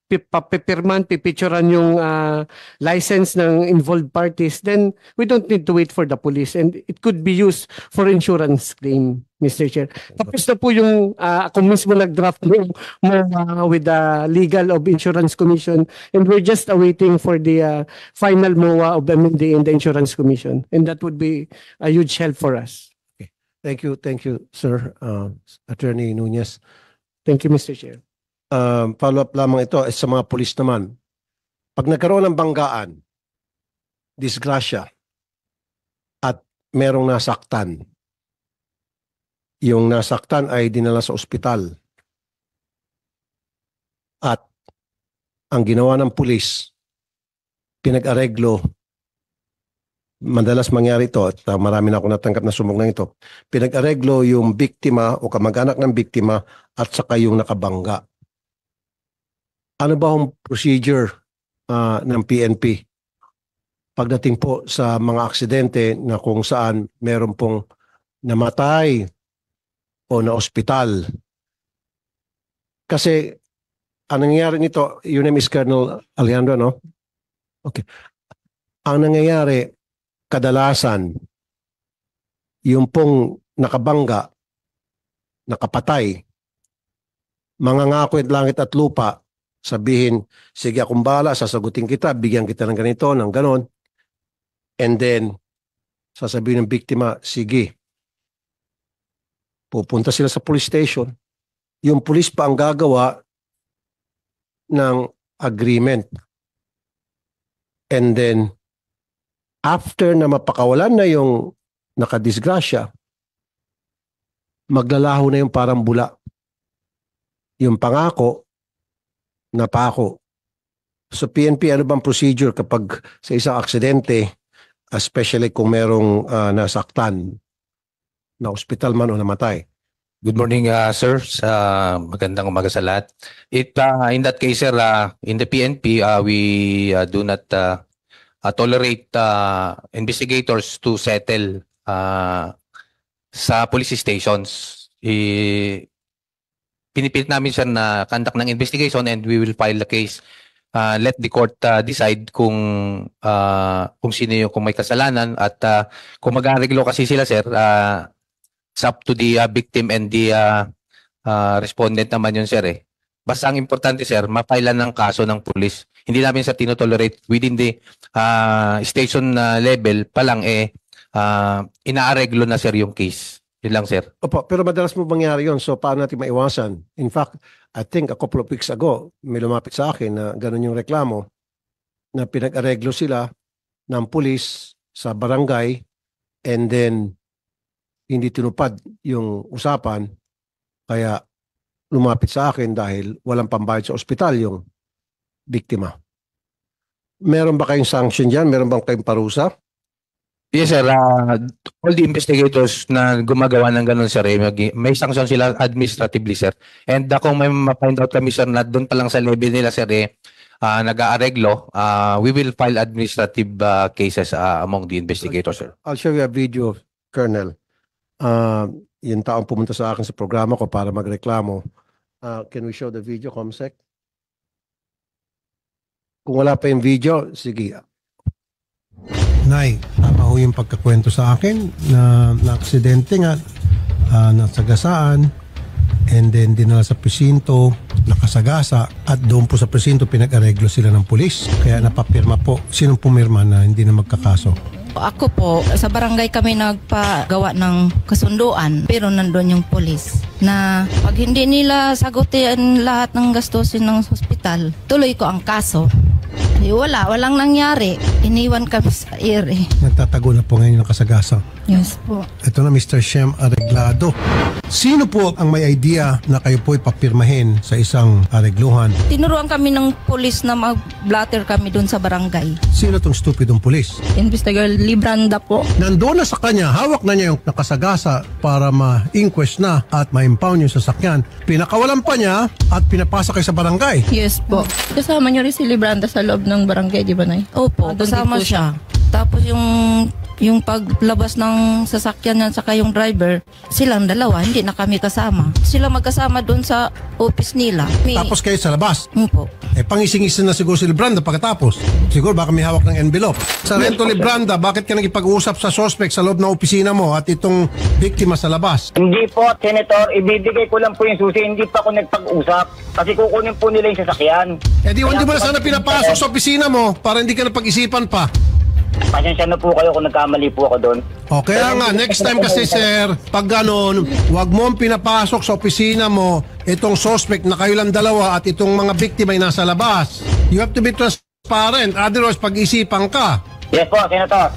papipirman, pipicturan yung uh, license ng involved parties, then we don't need to wait for the police and it could be used for insurance claim, Mr. Chair. Tapos na po yung, uh, ako mismo nag-draft mo, mo uh, with the Legal of Insurance Commission and we're just awaiting for the uh, final MOA of MMD and the Insurance Commission and that would be a huge help for us. Okay. Thank you, thank you, sir, uh, Attorney Nunez. Thank you, Mr. Chair uh, follow-up lamang ito sa mga pulis naman. Pag nagkaroon ng banggaan, disgrasya, at merong nasaktan, yung nasaktan ay dinala sa ospital. At ang ginawa ng pulis, pinag-areglo, madalas mangyari ito at ah, marami na ako natanggap na sumog ng ito, pinag-areglo yung biktima o kamag-anak ng biktima at saka yung nakabangga ano ba ang procedure uh, ng PNP pagdating po sa mga aksidente na kung saan meron pong namatay o na ospital. Kasi ang nangyayari nito, your name is Colonel Alejandro, no? Okay. Ang nangyayari kadalasan yung pong nakabangga, nakapatay, mga ngakwit langit at lupa, sabihin, sige akong bahala, sasagutin kita, bigyan kita ng ganito, ng ganon. And then, sasabihin ng biktima, sige, pupunta sila sa police station. Yung police pa ang gagawa ng agreement. And then, after na mapakawalan na yung nakadisgrasya, maglalaho na yung parang bula. Yung pangako na pako. So PNP, ano bang procedure kapag sa isang aksidente, especially kung merong uh, nasaktan na ospital man o namatay? Good morning, uh, sir. Uh, magandang umaga sa lahat. It, uh, in that case, sir, uh, in the PNP, uh, we uh, do not uh, uh, tolerate uh, investigators to settle uh, sa police stations. I, eh, pinipilit namin siya na conduct ng investigation and we will file the case. Uh, let the court uh, decide kung uh, kung sino yung kung may kasalanan at uh, kung mag-areglo kasi sila sir, uh, it's up to the uh, victim and the uh, uh, respondent naman yun sir eh. Basta ang importante sir, mapailan ng kaso ng pulis. Hindi namin sa tinotolerate within the uh, station uh, level pa lang eh uh, inaareglo na sir yung case. Yun lang, sir. Opo, pero madalas mo mangyari yon So, paano natin maiwasan? In fact, I think a couple of weeks ago, may lumapit sa akin na ganun yung reklamo na pinag-areglo sila ng pulis sa barangay and then hindi tinupad yung usapan kaya lumapit sa akin dahil walang pambayad sa ospital yung biktima. Meron ba kayong sanction dyan? Meron bang kayong parusa? Yes, sir. Uh, all the investigators na gumagawa ng ganun, sir, eh, may, may sanction sila administratively, sir. And uh, kung may ma-find out kami, sir, na doon pa lang sa level nila, sir, eh, uh, nag-aareglo, uh, we will file administrative uh, cases uh, among the investigators, sir. I'll show you a video, of Colonel. Uh, yung taong pumunta sa akin sa programa ko para magreklamo. Uh, can we show the video, Comsec? Kung wala pa yung video, sige. Sige. Nay, tama ho yung pagkakwento sa akin na na-aksidente nga, ah, nasagasaan, and then dinala sa presinto, nakasagasa, at doon po sa presinto pinag-areglo sila ng pulis. Kaya napapirma po, sinong pumirma na hindi na magkakaso? Ako po, sa barangay kami nagpagawa ng kasunduan pero nandun yung pulis na pag hindi nila sagutin lahat ng gastusin ng hospital, tuloy ko ang kaso. Eh, wala, walang nangyari. Iniwan kami sa ere. Eh. Nagtatago na po ngayon ng kasagasan. Yes po. Ito na Mr. Shem Areglado. Sino po ang may idea na kayo po ipapirmahin sa isang aregluhan? Tinuruan kami ng polis na mag-blatter kami doon sa barangay. Sino tong stupidong pulis? Investigator Libranda po. Nandoon na sa kanya, hawak na niya yung nakasagasa para ma-inquest na at ma-impound yung sasakyan. Pinakawalan pa niya at pinapasa kayo sa barangay. Yes po. Kasama niya rin si Libranda sa loob ng barangay, di ba, Nay? Opo, Nandun kasama siya. Tapos yung yung paglabas ng sasakyan niyan saka yung driver, silang dalawa, hindi na kami kasama. Sila magkasama doon sa office nila. May, Tapos kayo sa labas? Opo. Eh, pangising-ising na siguro si Libranda pagkatapos. Siguro baka may hawak ng envelope. Sa Rento Libranda, bakit ka nagipag-usap sa suspect sa loob ng opisina mo at itong biktima sa labas? Hindi po, Senator. Ibibigay ko lang po yung susi. Hindi pa ako nagpag-usap. Kasi kukunin po nila yung sasakyan. Eh di, hindi mo na sana pinapasok sa opisina mo para hindi ka napag-isipan pa. Pasensya na po kayo kung nagkamali po ako doon. Okay oh, lang nga, next time kasi sir, pag ganun, huwag mo pinapasok sa opisina mo itong suspect na kayo lang dalawa at itong mga biktima ay nasa labas. You have to be transparent, otherwise pag-isipan ka. Yes po, sino Senator.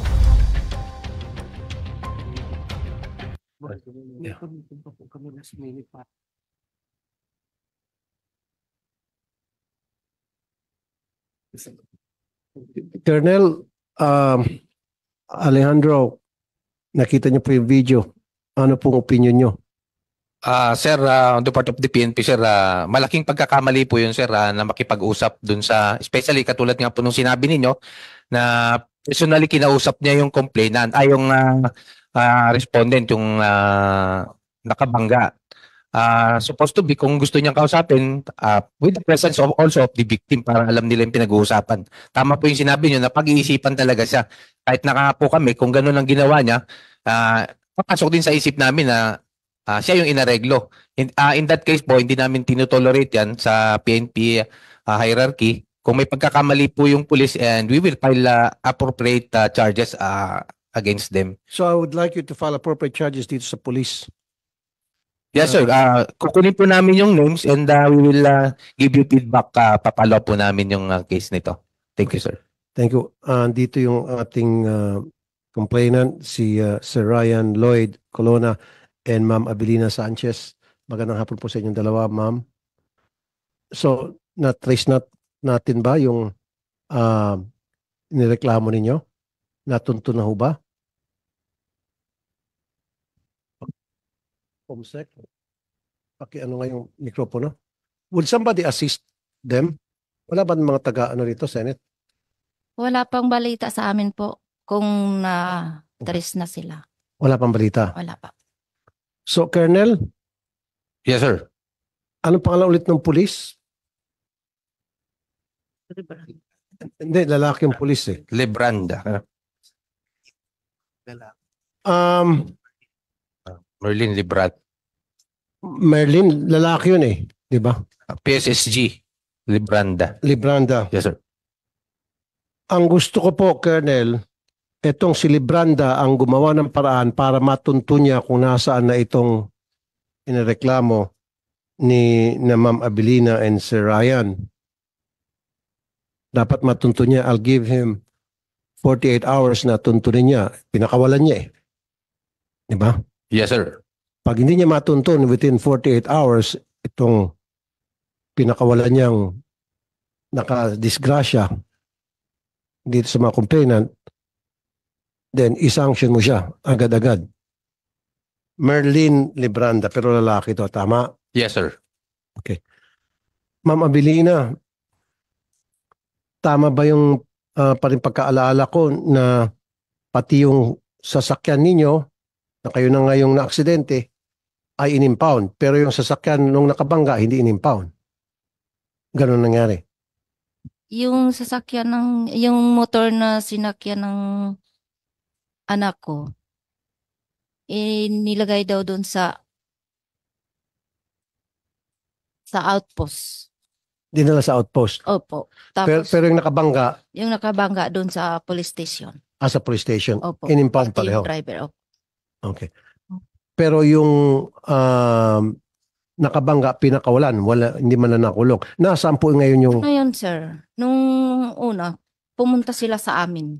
Colonel, Um, Alejandro, nakita niyo po yung video. Ano pong opinion niyo? Ah, sir, ah, on the part of the PNP, sir, ah, malaking pagkakamali po 'yun, sir, ah, na makipag-usap dun sa especially katulad nga po nung sinabi ninyo na personally kinausap niya yung complainant, ay ah, yung ah, ah, respondent, yung ah, nakabangga uh, supposed to be kung gusto niyang kausapin uh, with the presence of also of the victim para alam nila yung pinag-uusapan. Tama po yung sinabi niyo na pag-iisipan talaga siya. Kahit nakapo kami, kung ganun ang ginawa niya, uh, papasok din sa isip namin na uh, siya yung inareglo. In, uh, in that case po, hindi namin tinotolerate yan sa PNP uh, hierarchy. Kung may pagkakamali po yung police and we will file uh, appropriate uh, charges uh, against them. So I would like you to file appropriate charges dito sa police. Yes, ah. sir. Uh, kukunin po namin yung names and uh, we will uh, give you feedback. Uh, papalo po namin yung uh, case nito. Thank you, sir. Thank you. Uh, dito yung ating uh, complainant, si uh, Sir Ryan Lloyd Colona and Ma'am Abelina Sanchez. Magandang hapon po sa inyong dalawa, ma'am. So, na-trace nat natin ba yung uh, nireklamo ninyo? na ho ba? Comsec. Paki ano nga yung mikropono. Would somebody assist them? Wala ba mga taga ano rito, Senate? Wala pang balita sa amin po kung na tres na sila. Wala pang balita. Wala pa. So, Colonel, Yes, sir. anong pangalan ulit ng pulis? Hindi, lalaki yung pulis eh. Lebranda. Um, Merlin Librat. Merlin, lalaki yun eh. Di ba? PSSG. Libranda. Libranda. Yes, sir. Ang gusto ko po, Colonel, itong si Libranda ang gumawa ng paraan para matunto niya kung nasaan na itong inireklamo ni na Ma'am Abilina and Sir Ryan. Dapat matunto niya. I'll give him 48 hours na tuntunin niya. Pinakawalan niya eh. Di ba? Yes, sir. Pag hindi niya matuntun within 48 hours, itong pinakawalan niyang nakadisgrasya dito sa mga complainant, then isanction mo siya agad-agad. Merlin Libranda, pero lalaki to, tama? Yes, sir. Okay. Ma'am Abilina, tama ba yung uh, ah, parin pagkaalaala ko na pati yung sasakyan ninyo na kayo na ngayong na-aksidente ay inimpound. Pero yung sasakyan nung nakabangga, hindi inimpound. Ganun nangyari. Yung sasakyan ng, yung motor na sinakyan ng anak ko, eh, nilagay daw doon sa sa outpost. Dinala sa outpost? Opo. Tapos, pero, pero yung nakabangga? Yung nakabangga doon sa police station. Ah, sa police station? Opo. Inimpound pala yun? driver, opo. Okay. Pero yung um, nakabangga, pinakawalan, wala, hindi man na nakulong. Nasaan po ngayon yung... Ngayon, sir, nung una, pumunta sila sa amin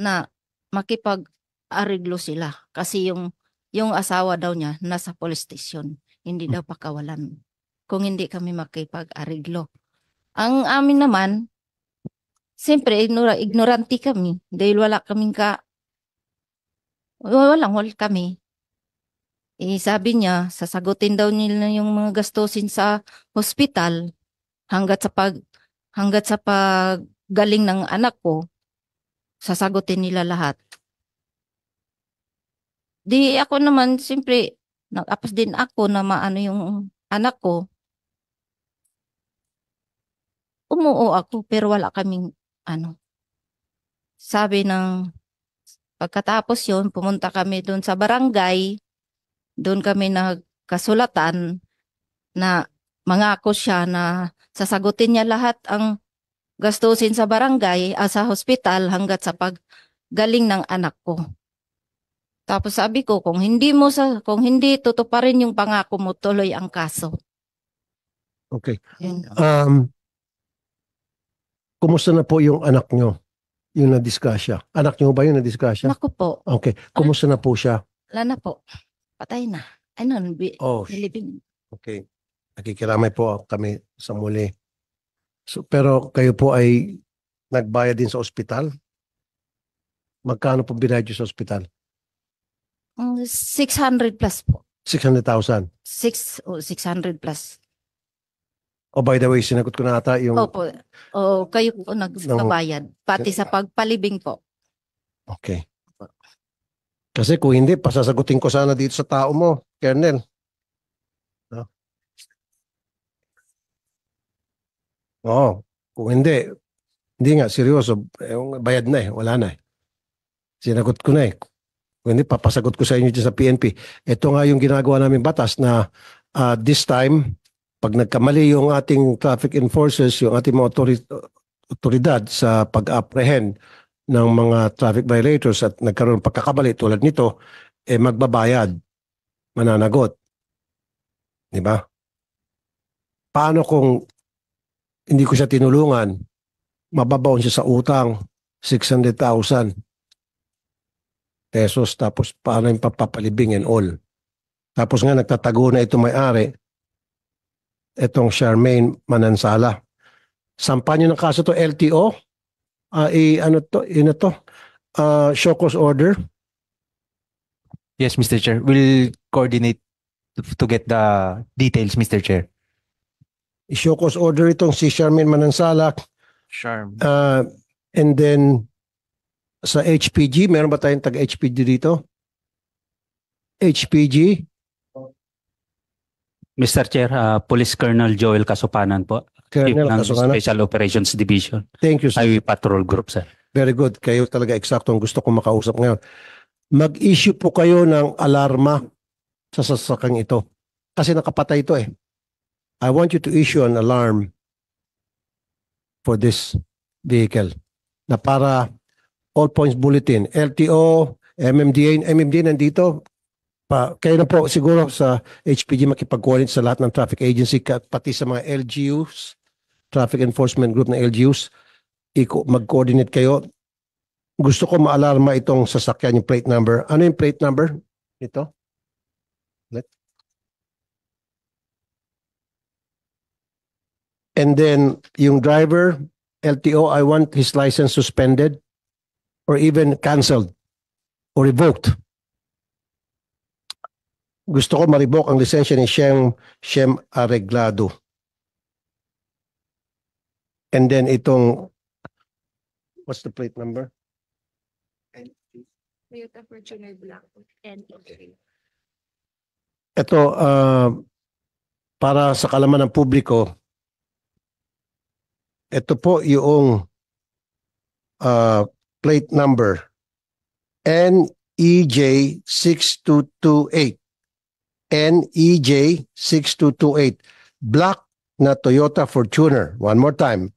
na makipag-ariglo sila kasi yung yung asawa daw niya nasa police station, hindi daw pakawalan kung hindi kami makipag-ariglo. Ang amin naman, siyempre, ignora, ignorante kami dahil wala kaming ka, Walang hall kami. Eh, sabi niya, sasagutin daw nila yung mga gastusin sa hospital hanggat sa pag hanggat sa paggaling ng anak ko, sasagutin nila lahat. Di ako naman, siyempre, nag-apas din ako na maano yung anak ko. Umuo ako pero wala kaming ano. Sabi ng Pagkatapos yun, pumunta kami doon sa barangay. Doon kami nagkasulatan na mangako siya na sasagutin niya lahat ang gastusin sa barangay at ah, sa hospital hanggat sa paggaling ng anak ko. Tapos sabi ko, kung hindi mo sa kung hindi tutuparin yung pangako mo, tuloy ang kaso. Okay. Um, kumusta na po yung anak nyo? yung na-discuss Anak niyo ba yung na-discuss siya? po. Okay. Kumusta na po siya? Wala na po. Patay na. Ano, bi- Oh, sh- nilibing. okay. Nakikiramay po kami sa muli. So, pero kayo po ay nagbayad din sa ospital? Magkano po binayad sa ospital? Mm, 600 plus po. 600,000. 6 o 600 plus. Oh, by the way, sinagot ko na ata yung... Opo. Oh, kayo po nagbabayad. Pati sa pagpalibing po. Okay. Kasi kung hindi, pasasagutin ko sana dito sa tao mo, Kernel. No? Oh, Kung hindi, hindi nga, seryoso, eh, bayad na eh, wala na eh. Sinagot ko na eh. Kung hindi, papasagot ko sa inyo dyan sa PNP. Ito nga yung ginagawa namin batas na uh, this time, pag nagkamali yung ating traffic enforcers, yung ating mga otoridad sa pag-apprehend ng mga traffic violators at nagkaroon ng pagkakamali tulad nito, eh magbabayad, mananagot. Di ba? Paano kung hindi ko siya tinulungan, mababaon siya sa utang, 600,000 pesos, tapos paano yung papapalibing and all. Tapos nga nagtatago na ito may-ari, etong Charmaine Manansala. Sampa niyo ng kaso to LTO, uh, ah, i, ano to, ina to, uh, show cause order. Yes, Mr. Chair. We'll coordinate to get the details, Mr. Chair. I-show cause order itong si Charmaine Manansala. Charm. Uh, and then, sa HPG, meron ba tayong tag hpg dito? HPG, Mr. Chair, uh, Police Colonel Joel Kasupanan po. Colonel ng Kasupanan. Special Operations Division. Thank you, sir. Highway Patrol Group, sir. Very good. Kayo talaga eksakto ang gusto kong makausap ngayon. Mag-issue po kayo ng alarma sa sasakang ito. Kasi nakapatay ito eh. I want you to issue an alarm for this vehicle na para all points bulletin, LTO, MMDA, MMDA nandito, pa, kayo na po siguro sa HPG makipag-coordinate sa lahat ng traffic agency ka- pati sa mga LGUs, traffic enforcement group ng LGUs, iko- mag-coordinate kayo. Gusto ko maalarma itong sasakyan yung plate number. Ano yung plate number? Ito? Let. And then yung driver, LTO, I want his license suspended or even canceled or revoked gusto ko ma-revoke ang lisensya ni Shem, Shem Areglado. And then itong, what's the plate number? Toyota Fortuner Black and okay. Ito, uh, ah, para sa kalaman ng publiko, ito po yung uh, plate number NEJ6228. NEJ 6228. Black na Toyota Fortuner. One more time.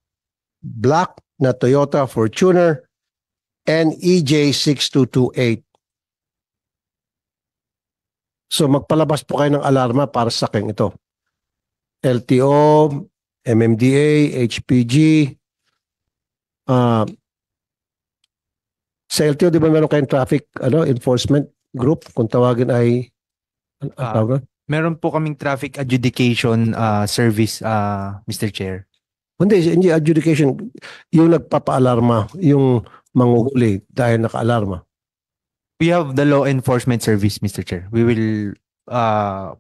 Black na Toyota Fortuner NEJ 6228. So magpalabas po kayo ng alarma para sa akin ito. LTO, MMDA, HPG. Uh, ah, sa LTO, di ba meron kayong traffic ano, enforcement group? Kung tawagin ay ang ah, Meron po kaming traffic adjudication uh, service, uh, ah, Mr. Chair. Hindi, hindi adjudication. Yung nagpapaalarma, yung manguhuli dahil naka-alarma. We have the law enforcement service, Mr. Chair. We will uh,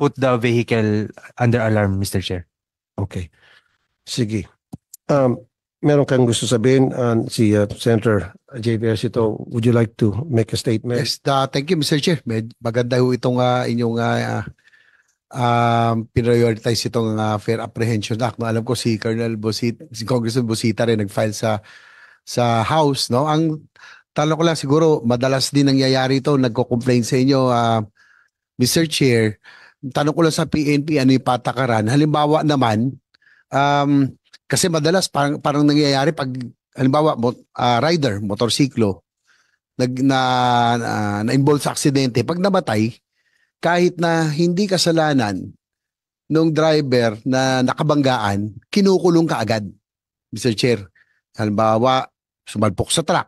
put the vehicle under alarm, Mr. Chair. Okay. Sige. Um, meron kang gusto sabihin, uh, si uh, Senator JVR Sito, would you like to make a statement? Yes, uh, thank you Mr. Chair. Med maganda ho itong uh, inyong uh, uh, um, pinrioritize itong uh, Fair Apprehension Act. No? Alam ko si Colonel Bosita, si Congressman Busita rin nag-file sa sa House. No? Ang talo ko lang siguro, madalas din nangyayari ito, nagko-complain sa inyo, uh, Mr. Chair, tanong ko lang sa PNP, ano yung patakaran? Halimbawa naman, um, kasi madalas parang, parang nangyayari pag halimbawa mot, uh, ah, rider, motorsiklo, nag na, na, na involved sa aksidente, pag namatay, kahit na hindi kasalanan nung driver na nakabanggaan, kinukulong ka agad. Mr. Chair, halimbawa, sumalpok sa truck.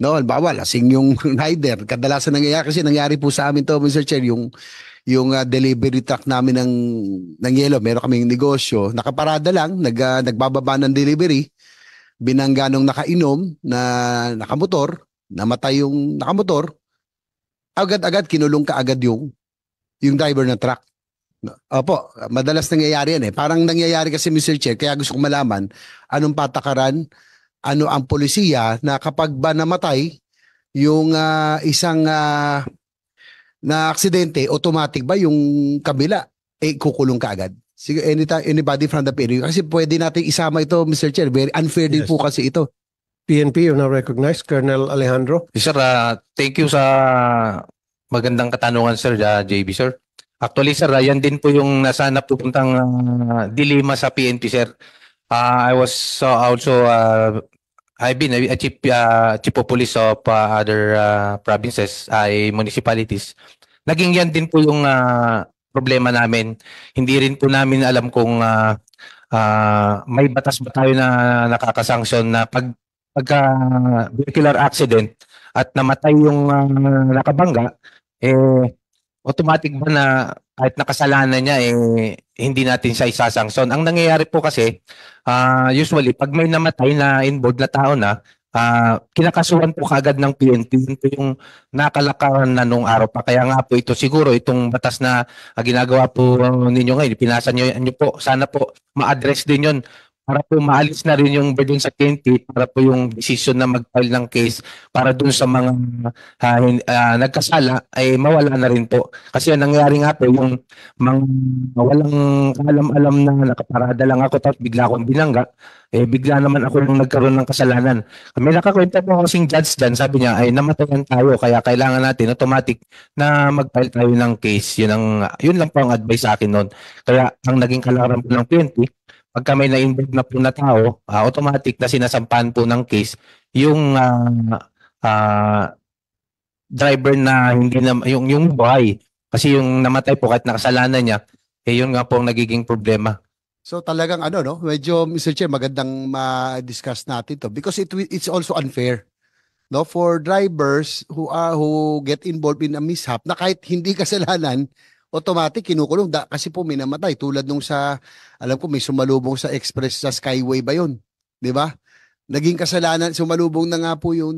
No, halimbawa, lasing yung rider. Kadalasan nangyayari kasi nangyari po sa amin to, Mr. Chair, yung yung uh, delivery truck namin ng ng yellow, meron kaming negosyo, nakaparada lang, nag, uh, nagbababa ng delivery. Binangga nung nakainom na nakamotor, namatay yung nakamotor. Agad-agad kinulong ka agad yung yung driver ng truck. Opo, madalas nangyayari yan eh. Parang nangyayari kasi Mr. Chair, kaya gusto kong malaman anong patakaran, ano ang polisiya na kapag ba namatay yung uh, isang uh, na aksidente, automatic ba yung kabila? Eh, kukulong ka agad. Sige, anytime, anybody from the PNP. Kasi pwede natin isama ito, Mr. Chair. Very unfair yes. din po kasi ito. PNP, you now recognize Colonel Alejandro. sir, uh, thank you sa magandang katanungan, sir, uh, ah, JB, sir. Actually, sir, uh, yan din po yung nasanap pupuntang uh, dilema sa PNP, sir. Uh, I was uh, also, uh, I've been a chief, uh, chief of police of uh, other uh, provinces, uh, municipalities. Naging yan din po yung uh, problema namin. Hindi rin po namin alam kung uh, uh, may batas ba tayo na nakakasanksyon na pag pagka vehicular accident at namatay yung uh, nakabangga, eh automatic ba na kahit nakasalanan niya eh hindi natin siya isasanksyon. Ang nangyayari po kasi uh, usually pag may namatay na involved na tao na uh, kinakasuhan po kagad ng PNP. Ito yung nakalakaran na nung araw pa. Kaya nga po ito siguro, itong batas na ah, ginagawa po ninyo ngayon, pinasa nyo, nyo po, sana po ma-address din yon para po maalis na rin yung burden sa plaintiff para po yung decision na mag-file ng case para dun sa mga uh, uh, nagkasala ay mawala na rin po. Kasi ang nangyari nga po yung mga walang alam-alam na nakaparada lang ako tapos bigla akong binangga, eh bigla naman ako yung nagkaroon ng kasalanan. May nakakwenta po kasing judge dyan, sabi niya ay namatayan tayo kaya kailangan natin automatic na mag-file tayo ng case. Yun, ang, yun lang po ang advice sa akin noon. Kaya ang naging kalakaran po ng plaintiff pagka may na-involve na po na tao, uh, automatic na sinasampahan po ng case yung uh, uh, driver na hindi na yung yung buhay kasi yung namatay po kahit nakasalanan niya, eh yun nga po ang nagiging problema. So talagang ano no, medyo Mr. Chair magandang ma-discuss natin to because it it's also unfair no for drivers who are who get involved in a mishap na kahit hindi kasalanan automatic kinukulong da, kasi po minamatay tulad nung sa alam ko may sumalubong sa express sa Skyway ba 'yon? 'Di ba? Naging kasalanan sumalubong na nga po yung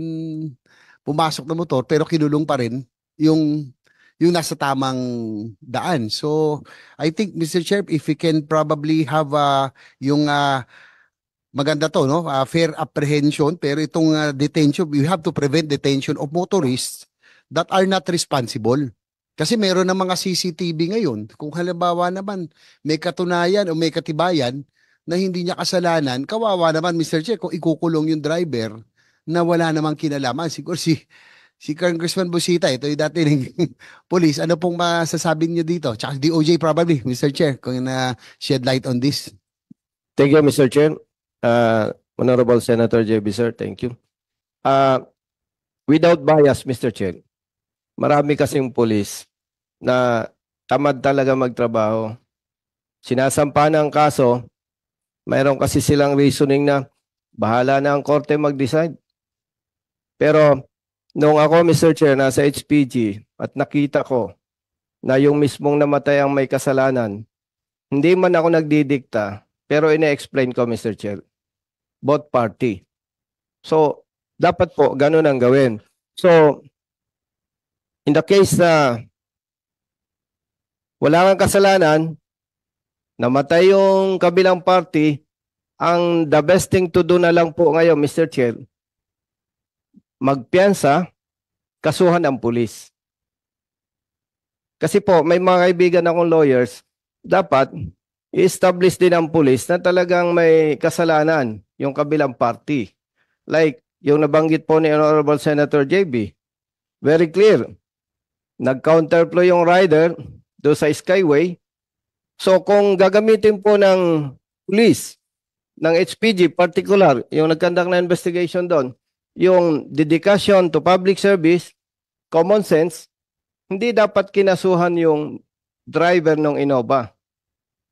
pumasok na motor pero kinulong pa rin yung yung nasa tamang daan. So I think Mr. Chair if we can probably have uh, yung uh, maganda to no uh, fair apprehension pero itong uh, detention we have to prevent detention of motorists that are not responsible kasi meron ng mga CCTV ngayon. Kung halimbawa naman may katunayan o may katibayan na hindi niya kasalanan, kawawa naman Mr. Chair kung ikukulong yung driver na wala namang kinalaman. Siguro si si Congressman Busita, ito yung dati ng police, ano pong masasabi niyo dito? Tsaka DOJ probably, Mr. Chair, kung na shed light on this. Thank you, Mr. Chair. Uh, Honorable Senator JB, sir, thank you. Uh, without bias, Mr. Chair, marami kasing police na tamad talaga magtrabaho. Sinasampa na ang kaso, mayroon kasi silang reasoning na bahala na ang korte mag-decide. Pero nung ako, Mr. Chair, nasa HPG at nakita ko na yung mismong namatay ang may kasalanan, hindi man ako nagdidikta, pero ina-explain ko, Mr. Chair. Both party. So, dapat po, ganun ang gawin. So, in the case na wala kang kasalanan, namatay yung kabilang party, ang the best thing to do na lang po ngayon, Mr. Chair, magpiansa, kasuhan ang pulis. Kasi po, may mga kaibigan akong lawyers, dapat i-establish din ang pulis na talagang may kasalanan yung kabilang party. Like, yung nabanggit po ni Honorable Senator JB, very clear, nag-counterploy yung rider, do sa Skyway. So kung gagamitin po ng police, ng HPG particular, yung nagkandak na investigation doon, yung dedication to public service, common sense, hindi dapat kinasuhan yung driver ng Innova.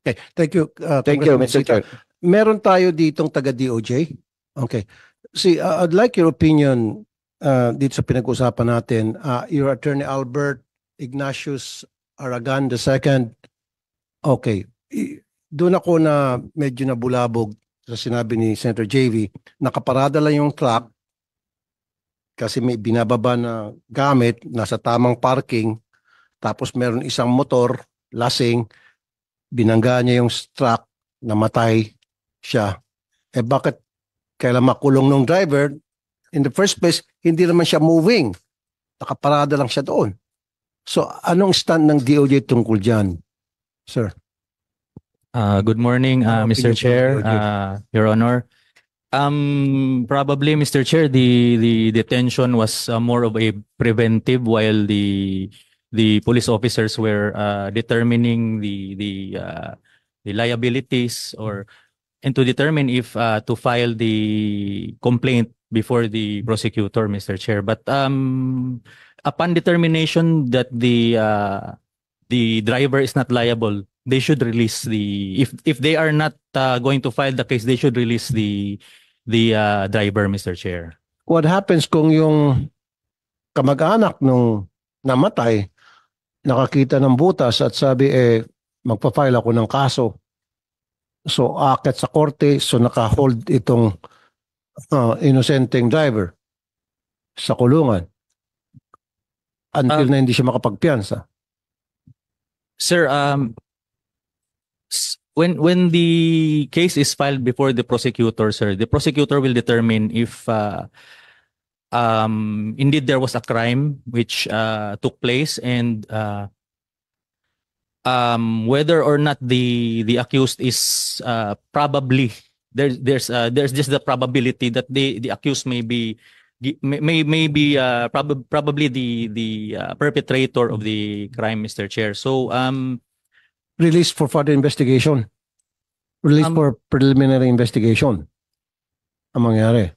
Okay, thank you. Uh, thank you, Mr. Chair. Meron tayo ditong taga-DOJ. Okay. See, uh, I'd like your opinion uh, dito sa pinag-usapan natin. Uh, your attorney Albert Ignatius Aragon the II, okay, doon ako na medyo nabulabog sa sinabi ni Senator JV, nakaparada lang yung truck kasi may binababa na gamit nasa tamang parking tapos meron isang motor lasing binangga niya yung truck namatay siya eh bakit kailan makulong ng driver in the first place hindi naman siya moving nakaparada lang siya doon So anong stand ng DOJ tungkol dyan, sir? Uh, good morning, uh, ah, Mr. Chair, uh, Your Honor. Um, probably, Mr. Chair, the the detention was uh, more of a preventive, while the the police officers were uh, determining the the uh, the liabilities or and to determine if uh, to file the complaint before the prosecutor, Mr. Chair. But um, upon determination that the uh, the driver is not liable, they should release the if if they are not uh, going to file the case, they should release the the uh, driver, Mr. Chair. What happens kung yung kamag-anak nung namatay nakakita ng butas at sabi eh magpa-file ako ng kaso. So akit sa korte, so naka-hold itong uh, innocenteng driver sa kulungan until um, na hindi siya makapagpiansa. Sir, um, when when the case is filed before the prosecutor, sir, the prosecutor will determine if uh, um, indeed there was a crime which uh, took place and uh, um, whether or not the the accused is uh, probably there's there's uh, there's just the probability that the the accused may be may, may maybe uh, prob- probably the the uh, perpetrator of the crime Mr. Chair. So um released for further investigation. Released um, for preliminary investigation. Ang mangyari.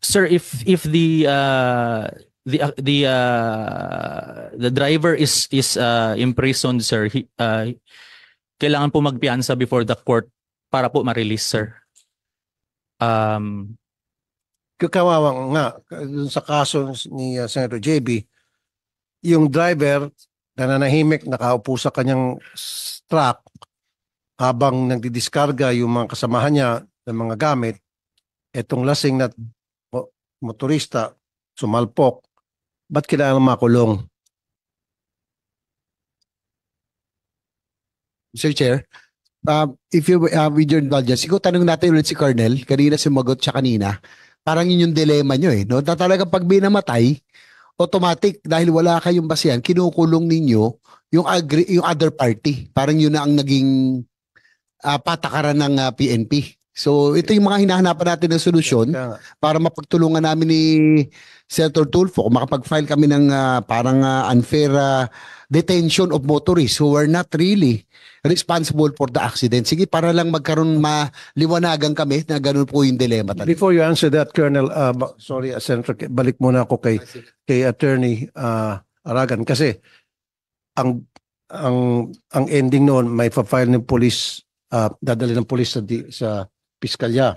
Sir, if if the uh the uh, the uh, the driver is is uh, imprisoned sir he, uh, kailangan po magpiansa before the court para po ma-release sir um kakawawang nga, dun sa kaso ni uh, Senator JB, yung driver na nanahimik, nakaupo sa kanyang truck habang nagdidiskarga yung mga kasamahan niya ng mga gamit, etong lasing na motorista sumalpok, ba't kailangan makulong? Sir Chair, uh, if you, uh, with your indulgence, siguro tanong natin ulit si Colonel, kanina sumagot siya kanina, parang yun yung dilema nyo eh. No? Na talagang pag binamatay, automatic dahil wala kayong basehan, kinukulong ninyo yung, agri- yung other party. Parang yun na ang naging uh, patakaran ng uh, ah, PNP. So ito yung mga hinahanapan natin ng solusyon para mapagtulungan namin ni Senator Tulfo kung makapag-file kami ng ah, parang ah, unfair ah, detention of motorists who were not really responsible for the accident. Sige, para lang magkaroon maliwanagan kami na ganun po yung dilemma talaga. Before you answer that, Colonel, uh, ba- sorry, uh, Senator, balik muna ako kay ah, kay Attorney uh, Aragan kasi ang ang ang ending noon may fa-file ng police uh, dadali ng police sa di- sa piskalya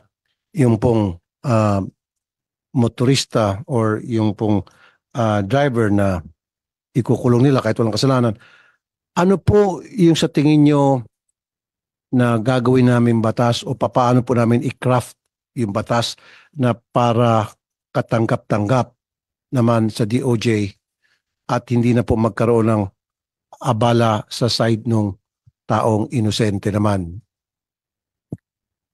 yung pong uh, motorista or yung pong uh, driver na ikukulong nila kahit walang kasalanan. Ano po yung sa tingin nyo na gagawin namin batas o papaano po namin i-craft yung batas na para katanggap-tanggap naman sa DOJ at hindi na po magkaroon ng abala sa side ng taong inosente naman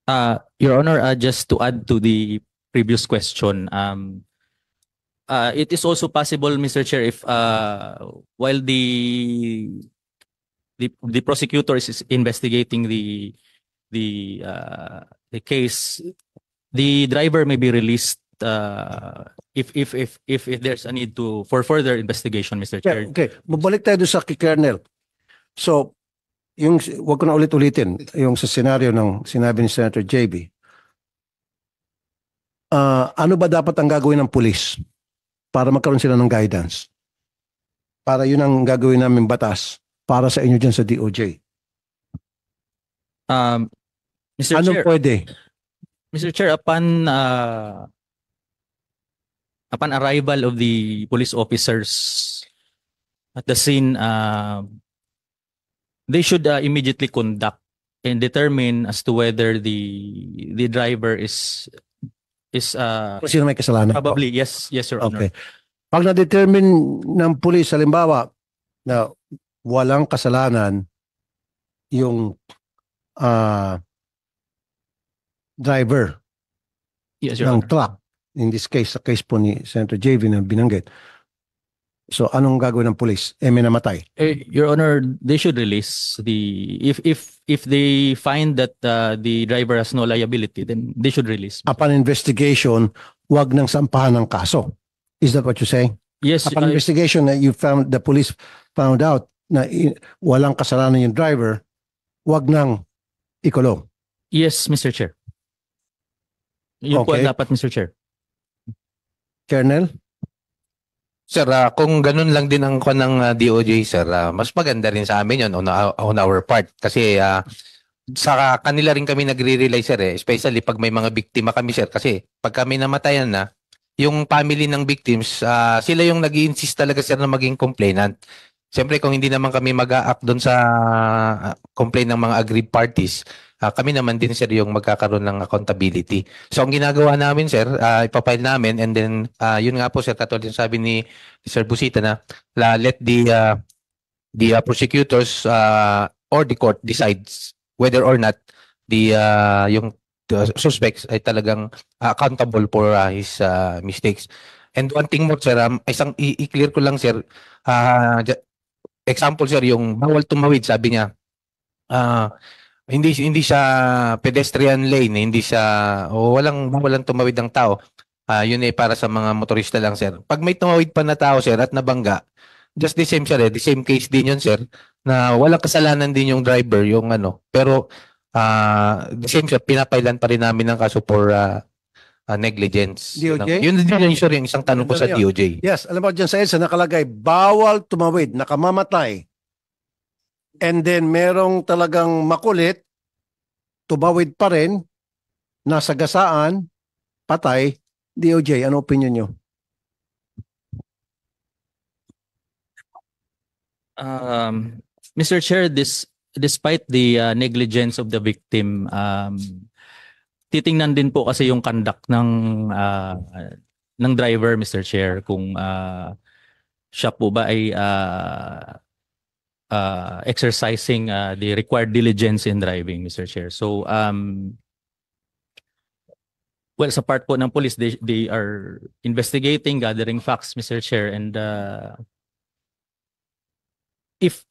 Uh, Your Honor, uh, just to add to the previous question, um, uh, it is also possible, Mr. Chair, if uh, while the, the the prosecutor is investigating the the uh, the case, the driver may be released uh, if, if if if if there's a need to for further investigation, Mr. Chair. Yeah, okay, mabalik tayo sa kay So yung wag ko na ulit-ulitin yung sa scenario ng sinabi ni Senator JB. Uh, ah, ano ba dapat ang gagawin ng pulis para magkaroon sila ng guidance? Para yun ang gagawin namin batas para sa inyo dyan sa DOJ. Um, Mr. Ano Chair, pwede? Mr. Chair, upon uh, upon arrival of the police officers at the scene, uh, they should uh, immediately conduct and determine as to whether the the driver is is uh Kung sino may kasalanan probably po. yes yes sir okay pag na-determine ng pulis halimbawa na walang kasalanan yung uh, driver yes, sir, ng Honor. truck in this case sa case po ni Senator JV na binanggit So anong gagawin ng pulis? Eh may namatay. Eh, Your Honor, they should release the if if if they find that uh, the driver has no liability, then they should release. Upon investigation, wag nang sampahan ng kaso. Is that what you saying? Yes. Upon I- investigation that you found the police found out na walang kasalanan yung driver, wag nang ikulong. Yes, Mr. Chair. Yun po dapat, Mr. Chair. Colonel? Sir, uh, kung ganun lang din ang kwan ng uh, ah, DOJ, sir, uh, mas maganda rin sa amin yon on, on our part. Kasi uh, sa kanila rin kami nagre-rely, sir, eh, especially pag may mga biktima kami, sir. Kasi pag kami namatayan na, yung family ng victims, uh, sila yung nag insist talaga, sir, na maging complainant. Siyempre, kung hindi naman kami mag-a-act doon sa uh, complaint ng mga aggrieved parties, uh, kami naman din sir yung magkakaroon ng accountability. So ang ginagawa namin sir, uh, ipapile namin and then uh, yun nga po sir katulad yung sabi ni, Sir Busita na la, let the uh, the uh, prosecutors uh, or the court decides whether or not the uh, yung the suspects ay talagang accountable for uh, his uh, mistakes. And one thing more sir, um, isang i-clear ko lang sir, uh, example sir yung bawal tumawid sabi niya. Uh, hindi hindi siya pedestrian lane, eh. hindi siya o oh, walang walang tumawid ng tao. Ah, yun eh para sa mga motorista lang, sir. Pag may tumawid pa na tao, sir, at nabangga, just the same sir, eh. the same case din yun, sir, na walang kasalanan din yung driver, yung ano. Pero ah the same sir, pinapailan pa rin namin ng kaso for ah, ah, negligence. DOJ? Yun din yun, sir, yung isang tanong ko sa DOJ. Yes, alam mo dyan sa EDSA nakalagay, bawal tumawid, nakamamatay, And then merong talagang makulit, tubawid pa rin, nasa gasaan, patay. DOJ, ano opinion nyo? Um, Mr. Chair, this despite the uh, negligence of the victim, um, titingnan din po kasi yung conduct ng uh, ng driver, Mr. Chair, kung uh, siya po ba ay uh, uh, exercising uh, the required diligence in driving, Mr. Chair. So, um, well, sa part po ng police, they, they are investigating, gathering facts, Mr. Chair, and uh, if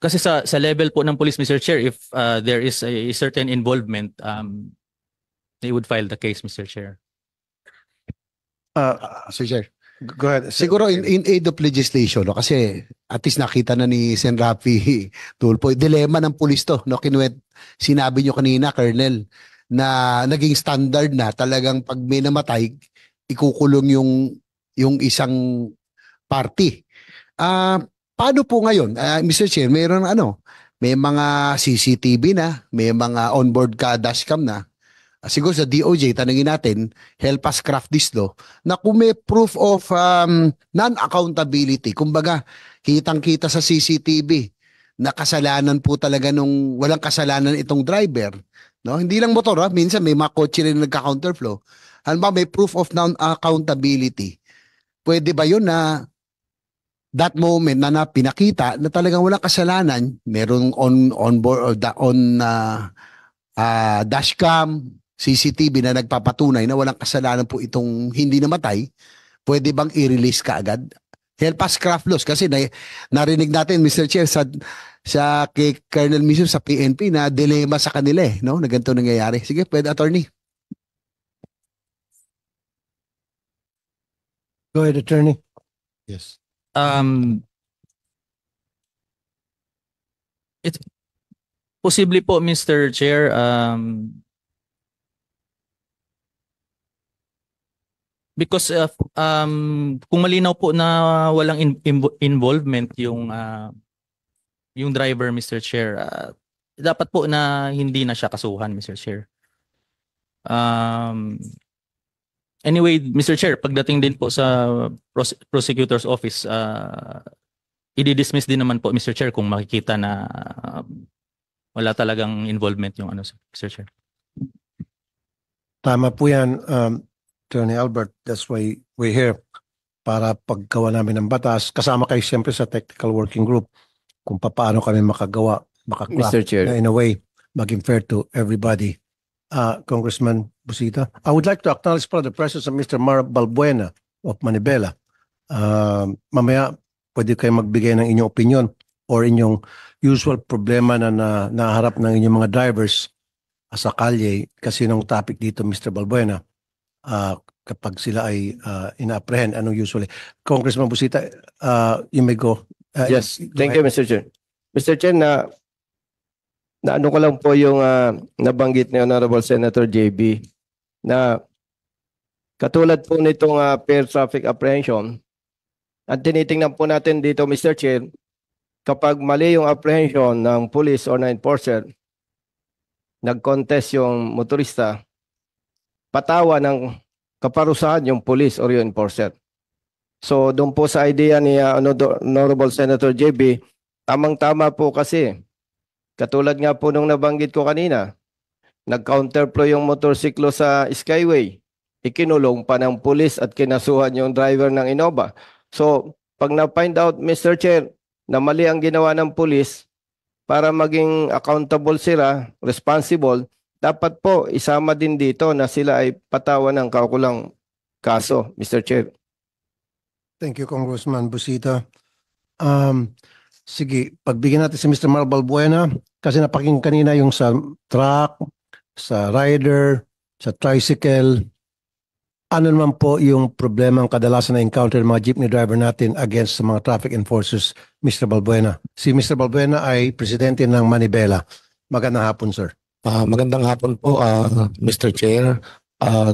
kasi sa sa level po ng police Mr. Chair if uh, there is a, a certain involvement um they would file the case Mr. Chair. Uh, Sir Chair. Go ahead. Siguro in, in aid of legislation, no? kasi at least nakita na ni Sen. Rafi Tulpo, dilema ng pulis to. No? Kinuwet, sinabi nyo kanina, Colonel, na naging standard na talagang pag may namatay, ikukulong yung, yung isang party. Uh, paano po ngayon? Uh, ah, Mr. Chair, mayroon ano, may mga CCTV na, may mga onboard ka dashcam na siguro sa DOJ, tanungin natin, help us craft this law, na kung may proof of um, non-accountability, kumbaga, kitang-kita sa CCTV, na kasalanan po talaga nung walang kasalanan itong driver, no? Hindi lang motor, ha? minsan may mga kotse rin nagka-counterflow. Halimbawa, may proof of non-accountability. Pwede ba yun na that moment na, na pinakita na talagang walang kasalanan, merong on on board or da, on uh, uh, dashcam, CCTV na nagpapatunay na walang kasalanan po itong hindi namatay, pwede bang i-release ka agad? Help us craft laws kasi na, narinig natin Mr. Chair sa sa kay Colonel Misio sa PNP na dilema sa kanila eh, no? Na ganito nangyayari. Sige, pwede attorney. Go ahead, attorney. Yes. Um, it, posible po, Mr. Chair, um, because uh, um kung malinaw po na walang in- inv- involvement yung uh, yung driver Mr. Chair uh, dapat po na hindi na siya kasuhan Mr. Chair um anyway Mr. Chair pagdating din po sa prose- prosecutor's office uh, ah, i-dismiss din naman po Mr. Chair kung makikita na uh, wala talagang involvement yung ano Mr. Chair Tama po yan. Um, Attorney Albert, that's why we're here para paggawa namin ng batas. Kasama kayo siyempre sa technical working group kung paano kami makagawa, makakraft Mr. Chair. in a way maging fair to everybody. Uh, Congressman Busita, I would like to acknowledge para the presence of Mr. Mar Balbuena of Manibela. Uh, mamaya, pwede kayo magbigay ng inyong opinion or inyong usual problema na, na naharap ng inyong mga drivers sa kalye kasi ng topic dito, Mr. Balbuena ah, kapag sila ay ah, ina-apprehend, ano usually? Congressman Busita, ah, you may go. Ah, Yes, go thank you, Mr. chen Mr. chen na, na ano ko lang po yung ah, nabanggit ni Honorable Senator JB na katulad po nitong ah, fair traffic apprehension, at tinitingnan po natin dito, Mr. chen kapag mali yung apprehension ng police or na enforcer, nag-contest yung motorista, patawan ng kaparusahan yung police or yung enforcer. So doon po sa idea ni ah, Honorable Senator JB, tamang-tama po kasi. Katulad nga po nung nabanggit ko kanina, nag-counterplow yung motorsiklo sa Skyway. Ikinulong pa ng pulis at kinasuhan yung driver ng Innova. So pag na-find out, Mr. Chair, na mali ang ginawa ng pulis para maging accountable sila, responsible, dapat po isama din dito na sila ay patawan ng kaukulang kaso, Mr. Chair. Thank you, Congressman Busita. Um, sige, pagbigyan natin si Mr. Mal Balbuena kasi napaking kanina yung sa truck, sa rider, sa tricycle. Ano naman po yung problema ang kadalasan na encounter ng mga jeepney driver natin against sa mga traffic enforcers, Mr. Balbuena? Si Mr. Balbuena ay presidente ng Manibela. Magandang hapon, sir. Uh, magandang hapon po, uh, ah, Mr. Chair, uh,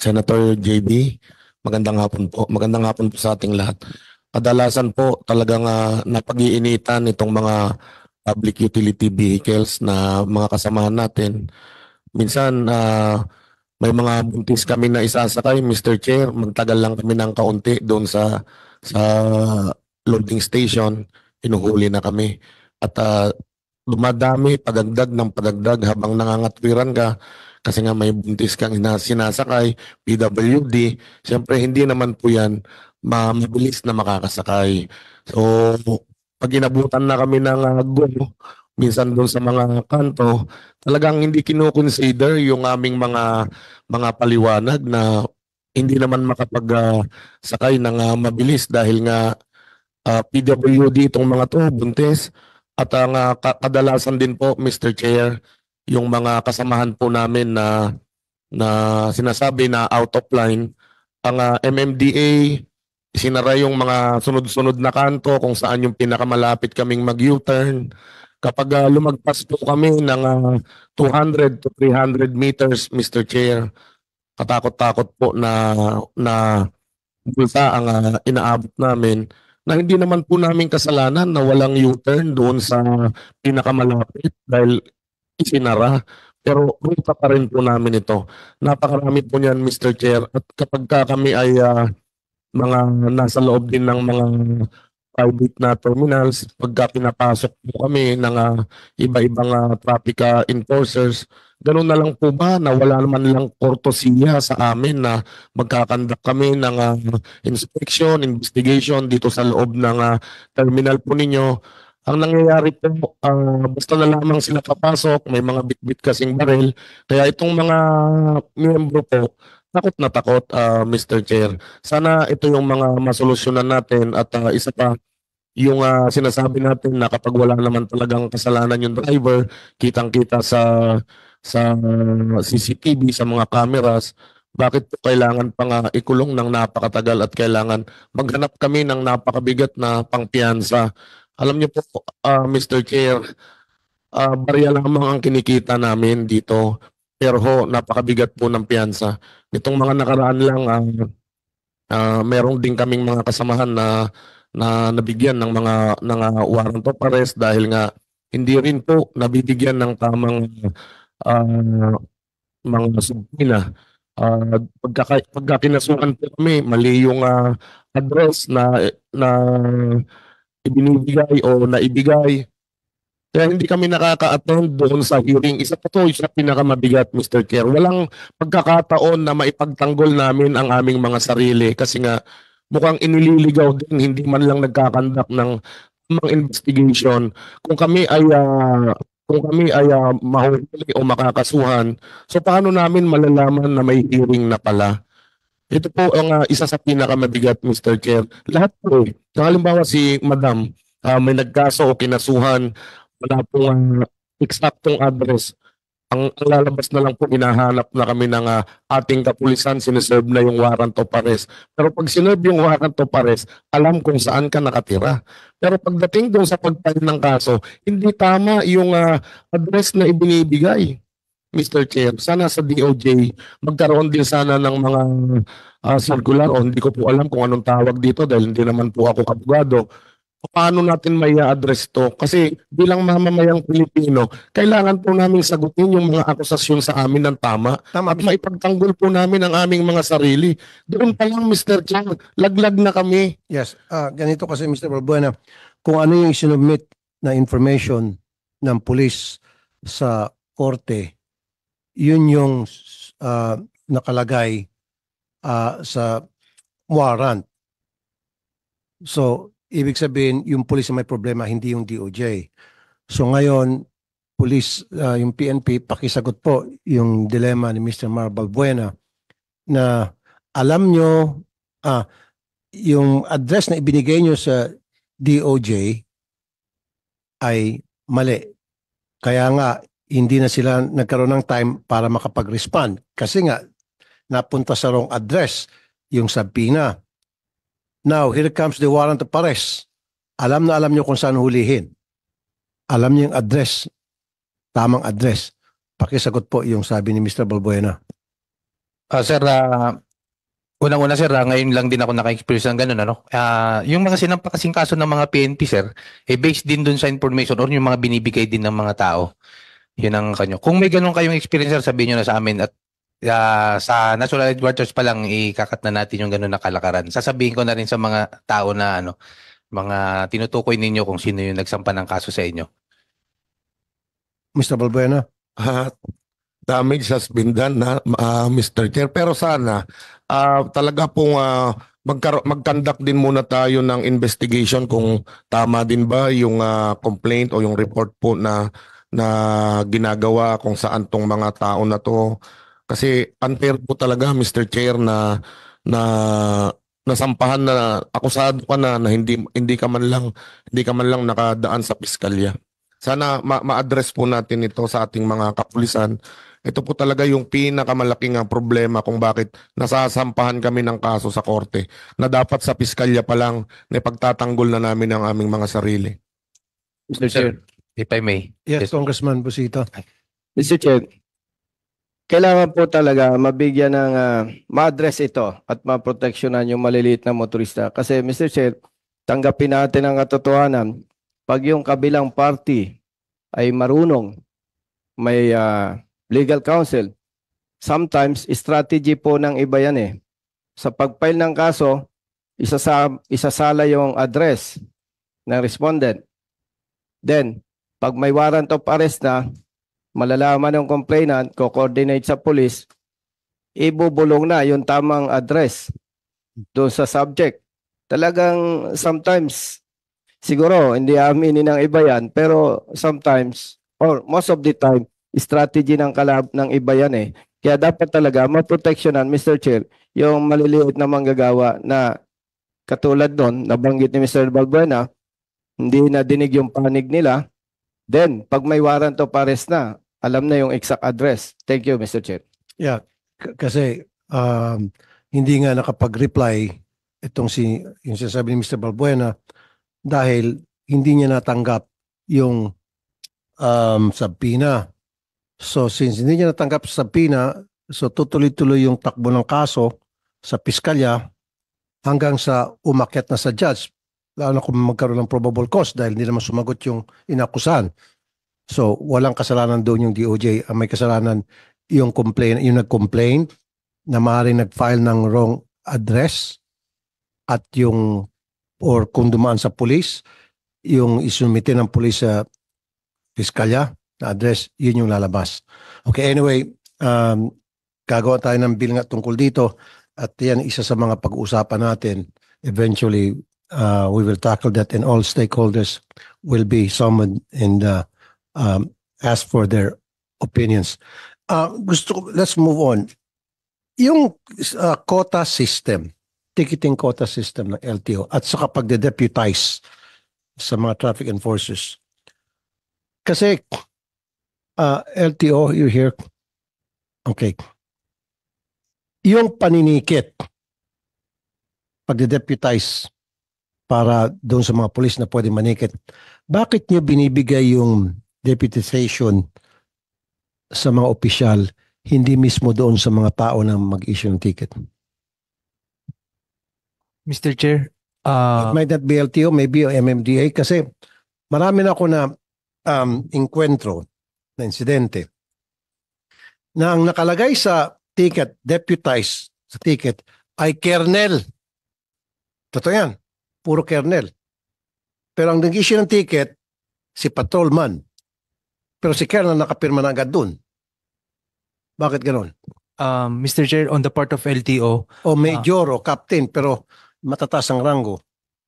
Senator JB. Magandang hapon po. Magandang hapon po sa ating lahat. Kadalasan po talagang uh, napag-iinitan itong mga public utility vehicles na mga kasamahan natin. Minsan, uh, may mga buntis kami na isasakay, Mr. Chair. Magtagal lang kami ng kaunti doon sa, sa loading station. Inuhuli na kami. At uh, dumadami, padagdag ng padagdag habang nangangatwiran ka kasi nga may buntis kang sinasakay, PWD, siyempre hindi naman po yan mabilis na makakasakay. So, pag inabutan na kami ng uh, ah, go, minsan doon sa mga kanto, talagang hindi kinoconsider yung aming mga mga paliwanag na hindi naman makapag-sakay ah, uh, ng uh, mabilis dahil nga uh, PWD itong mga to, buntis, at ang ah, uh, kadalasan din po, Mr. Chair, yung mga kasamahan po namin na na sinasabi na out of line, ang uh, ah, MMDA sinara yung mga sunod-sunod na kanto kung saan yung pinakamalapit kaming mag-U-turn. Kapag uh, lumagpas po kami ng uh, 200 to 300 meters, Mr. Chair, katakot-takot po na na bulsa ang uh, inaabot namin na hindi naman po namin kasalanan na walang U-turn doon sa pinakamalapit dahil isinara. Pero ruta pa rin po namin ito. Napakarami po niyan, Mr. Chair. At kapag ka kami ay uh, mga nasa loob din ng mga private na terminals, pagka pinapasok po kami ng uh, iba-ibang uh, traffic uh, enforcers, Ganun na lang po ba na wala naman lang kortosiya sa amin na magkakandak kami ng uh, inspection, investigation dito sa loob ng uh, terminal po ninyo. Ang nangyayari po, uh, basta na lamang sila papasok, may mga bitbit -bit kasing baril. Kaya itong mga miyembro po, takot na takot, uh, Mr. Chair. Sana ito yung mga masolusyonan natin at uh, isa pa, yung uh, sinasabi natin na kapag wala naman talagang kasalanan yung driver, kitang-kita sa sa CCTV, sa mga cameras, bakit po kailangan pa nga ikulong ng napakatagal at kailangan maghanap kami ng napakabigat na pangpiyansa. Alam niyo po, uh, ah, Mr. Chair, uh, barya lamang ang kinikita namin dito. Pero ho, napakabigat po ng piyansa. Itong mga nakaraan lang, uh, ah, uh, merong din kaming mga kasamahan na, na nabigyan ng mga ng, uh, warrant of arrest dahil nga hindi rin po nabibigyan ng tamang uh, mga nila. Ah, pagkaka pagkakinasuhan po kami, mali yung, ah, address na na ibinibigay o naibigay. Kaya hindi kami nakaka-attend doon sa hearing. Isa pa to isa pinakamabigat, Mr. Kerr. Walang pagkakataon na maipagtanggol namin ang aming mga sarili kasi nga mukhang inililigaw din, hindi man lang nagkakandak ng tamang investigation. Kung kami ay ah, kung kami ay uh, mahuli o makakasuhan, so paano namin malalaman na may hearing na pala? Ito po ang uh, isa sa pinakamabigat, Mr. Chair. Lahat po, eh. halimbawa si Madam, uh, may nagkaso o kinasuhan, wala pong uh, exactong address ang, ang lalabas na lang po inahanap na kami ng uh, ating kapulisan, siniserve na yung warrant of arrest. Pero pag sinerve yung warrant of arrest, alam kung saan ka nakatira. Pero pagdating doon sa pagpahin ng kaso, hindi tama yung uh, address na ibinibigay. Mr. Chair, sana sa DOJ magkaroon din sana ng mga uh, circular o hindi ko po alam kung anong tawag dito dahil hindi naman po ako abogado paano natin may address to? Kasi bilang mamamayang Pilipino, kailangan po namin sagutin yung mga akusasyon sa amin ng tama. tama. At maipagtanggol po namin ang aming mga sarili. Doon pa lang, Mr. Chang, laglag na kami. Yes, uh, ganito kasi Mr. Balbuena, kung ano yung sinubmit na information ng pulis sa korte, yun yung uh, nakalagay uh, sa warrant. So, ibig sabihin yung police ang may problema, hindi yung DOJ. So ngayon, police, uh, ah, yung PNP, pakisagot po yung dilema ni Mr. Mar Buena na alam nyo, ah, yung address na ibinigay nyo sa DOJ ay mali. Kaya nga, hindi na sila nagkaroon ng time para makapag-respond. Kasi nga, napunta sa wrong address yung sabina. Now, here comes the warrant of arrest. Alam na alam nyo kung saan hulihin. Alam nyo yung address. Tamang address. Pakisagot po yung sabi ni Mr. Balbuena. Ah, sir, ah, unang-una sir, ah, ngayon lang din ako naka-experience ng ganun. Ano? Ah, yung mga sinampa kasing kaso ng mga PNP, sir, eh, based din dun sa information or yung mga binibigay din ng mga tao. Yun ang kanyo. Kung may ganun kayong experience, sir, sabihin nyo na sa amin at uh, sa National Headquarters pa lang ikakat na natin yung ganun na kalakaran. Sasabihin ko na rin sa mga tao na ano, mga tinutukoy ninyo kung sino yung nagsampa ng kaso sa inyo. Mr. Balbuena? Uh, damage has been done na uh, ah, Mr. Chair pero sana uh, talaga pong uh, magkar- mag-conduct din muna tayo ng investigation kung tama din ba yung uh, complaint o yung report po na na ginagawa kung saan tong mga tao na to kasi unfair po talaga Mr. Chair na na nasampahan na akusado ka na, na hindi hindi ka man lang hindi ka man lang nakadaan sa piskalya. Sana ma- ma-address po natin ito sa ating mga kapulisan. Ito po talaga yung pinakamalaking ah, problema kung bakit nasasampahan kami ng kaso sa korte na dapat sa piskalya pa lang na pagtatanggol na namin ang aming mga sarili. Mr. Chair, if I may. Yes, Congressman Busita. Mr. Chair, kailangan po talaga mabigyan ng uh, ma-address ito at maproteksyonan yung maliliit na motorista. Kasi Mr. Chair, tanggapin natin ang katotohanan. Pag yung kabilang party ay marunong, may uh, legal counsel, sometimes strategy po ng iba yan eh. Sa pag-file ng kaso, isasa isasala yung address ng respondent. Then, pag may warrant of arrest na, malalaman ng complainant, ko-coordinate sa police, ibubulong na yung tamang address doon sa subject. Talagang sometimes, siguro hindi aminin ng iba yan, pero sometimes or most of the time, strategy ng kalab ng iba yan eh. Kaya dapat talaga maproteksyonan, Mr. Chair, yung maliliit na manggagawa na katulad nun, nabanggit ni Mr. Balbuena, hindi na dinig yung panig nila, Then, pag may warrant of arrest na, alam na yung exact address. Thank you, Mr. Chair. Yeah, k- kasi um, hindi nga nakapag-reply itong si yung sinasabi ni Mr. Balbuena dahil hindi niya natanggap yung um, subpoena. So since hindi niya natanggap sa subpoena, so tutuloy-tuloy yung takbo ng kaso sa piskalya hanggang sa umakyat na sa judge lalo na kung magkaroon ng probable cause dahil hindi naman sumagot yung inakusahan. So, walang kasalanan doon yung DOJ. Ang may kasalanan yung complain, yung nag-complain na maaaring nag-file ng wrong address at yung or kung dumaan sa police, yung isumite ng police sa piskalya na address, yun yung lalabas. Okay, anyway, um, gagawa tayo ng bill nga tungkol dito at yan isa sa mga pag-uusapan natin eventually uh, we will tackle that, and all stakeholders will be summoned and uh, um, ask for their opinions. Uh, gusto, let's move on. Yung uh, quota system, ticketing quota system ng LTO at saka pagde-deputize sa mga traffic enforcers. Kasi uh, LTO, you hear? Okay. Yung paninikit, pagde-deputize para doon sa mga polis na pwede manikit. Bakit niyo binibigay yung deputization sa mga opisyal, hindi mismo doon sa mga tao na mag-issue ng ticket? Mr. Chair, uh... it might not be LTO, maybe MMDA kasi marami na ako na um, inkwentro na insidente na ang nakalagay sa ticket, deputized sa ticket, ay kernel. Totoo yan puro kernel. Pero ang nag-issue ng ticket, si patrolman. Pero si kernel nakapirma na agad dun. Bakit ganun? Um, Mr. Chair, on the part of LTO. O major uh, o captain, pero matataas ang rango.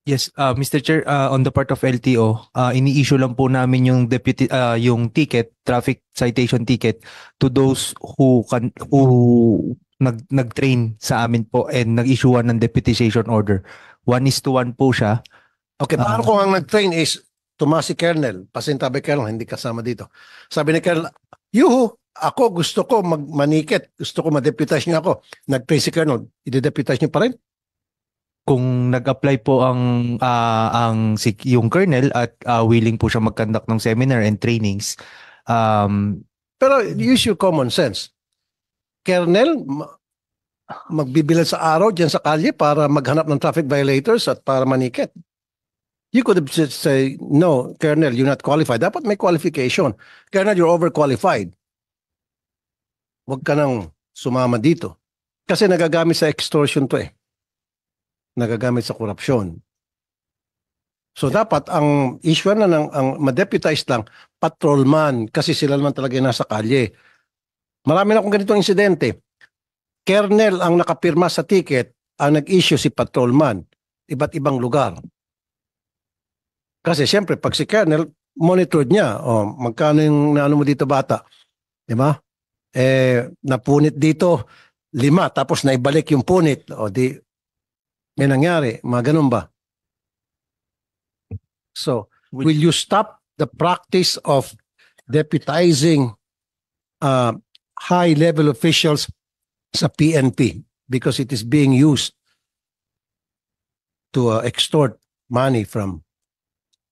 Yes, uh, Mr. Chair, uh, on the part of LTO, uh, ini-issue lang po namin yung deputy uh, yung ticket, traffic citation ticket to those who can who nag nag-train sa amin po and nag-issue ng deputization order. One is to one po siya. Okay, paano ah. kung ang nag-train is tumas si Colonel, pasintabi Kernel, hindi kasama dito. Sabi ni Kernel, yuhu, ako gusto ko magmaniket, gusto ko ma-deputize niyo ako. Nag-train si Colonel, idedeputation niyo pa rin? Kung nag-apply po ang ah, ang si yung Kernel at ah, willing po siya mag-conduct ng seminar and trainings, um Pero use your common sense. Kernel, magbibilan sa araw diyan sa kalye para maghanap ng traffic violators at para maniket. You could just say, no, Colonel, you're not qualified. Dapat may qualification. Colonel, you're overqualified. Huwag ka nang sumama dito. Kasi nagagamit sa extortion to eh. Nagagamit sa corruption. So dapat ang issue na ng ang ma-deputized lang patrolman kasi sila naman talaga yung nasa kalye. Marami na akong ganitong insidente. Kernel ang nakapirma sa ticket ang nag-issue si patrolman iba't ibang lugar. Kasi siyempre pag si Kernel monitored niya, oh, magkano yung naano mo dito bata? 'Di ba? Eh napunit dito lima tapos naibalik yung punit. O di may nangyari, mga ganun ba? So, will you stop the practice of deputizing uh, ah, high level officials sa PNP because it is being used to uh, extort money from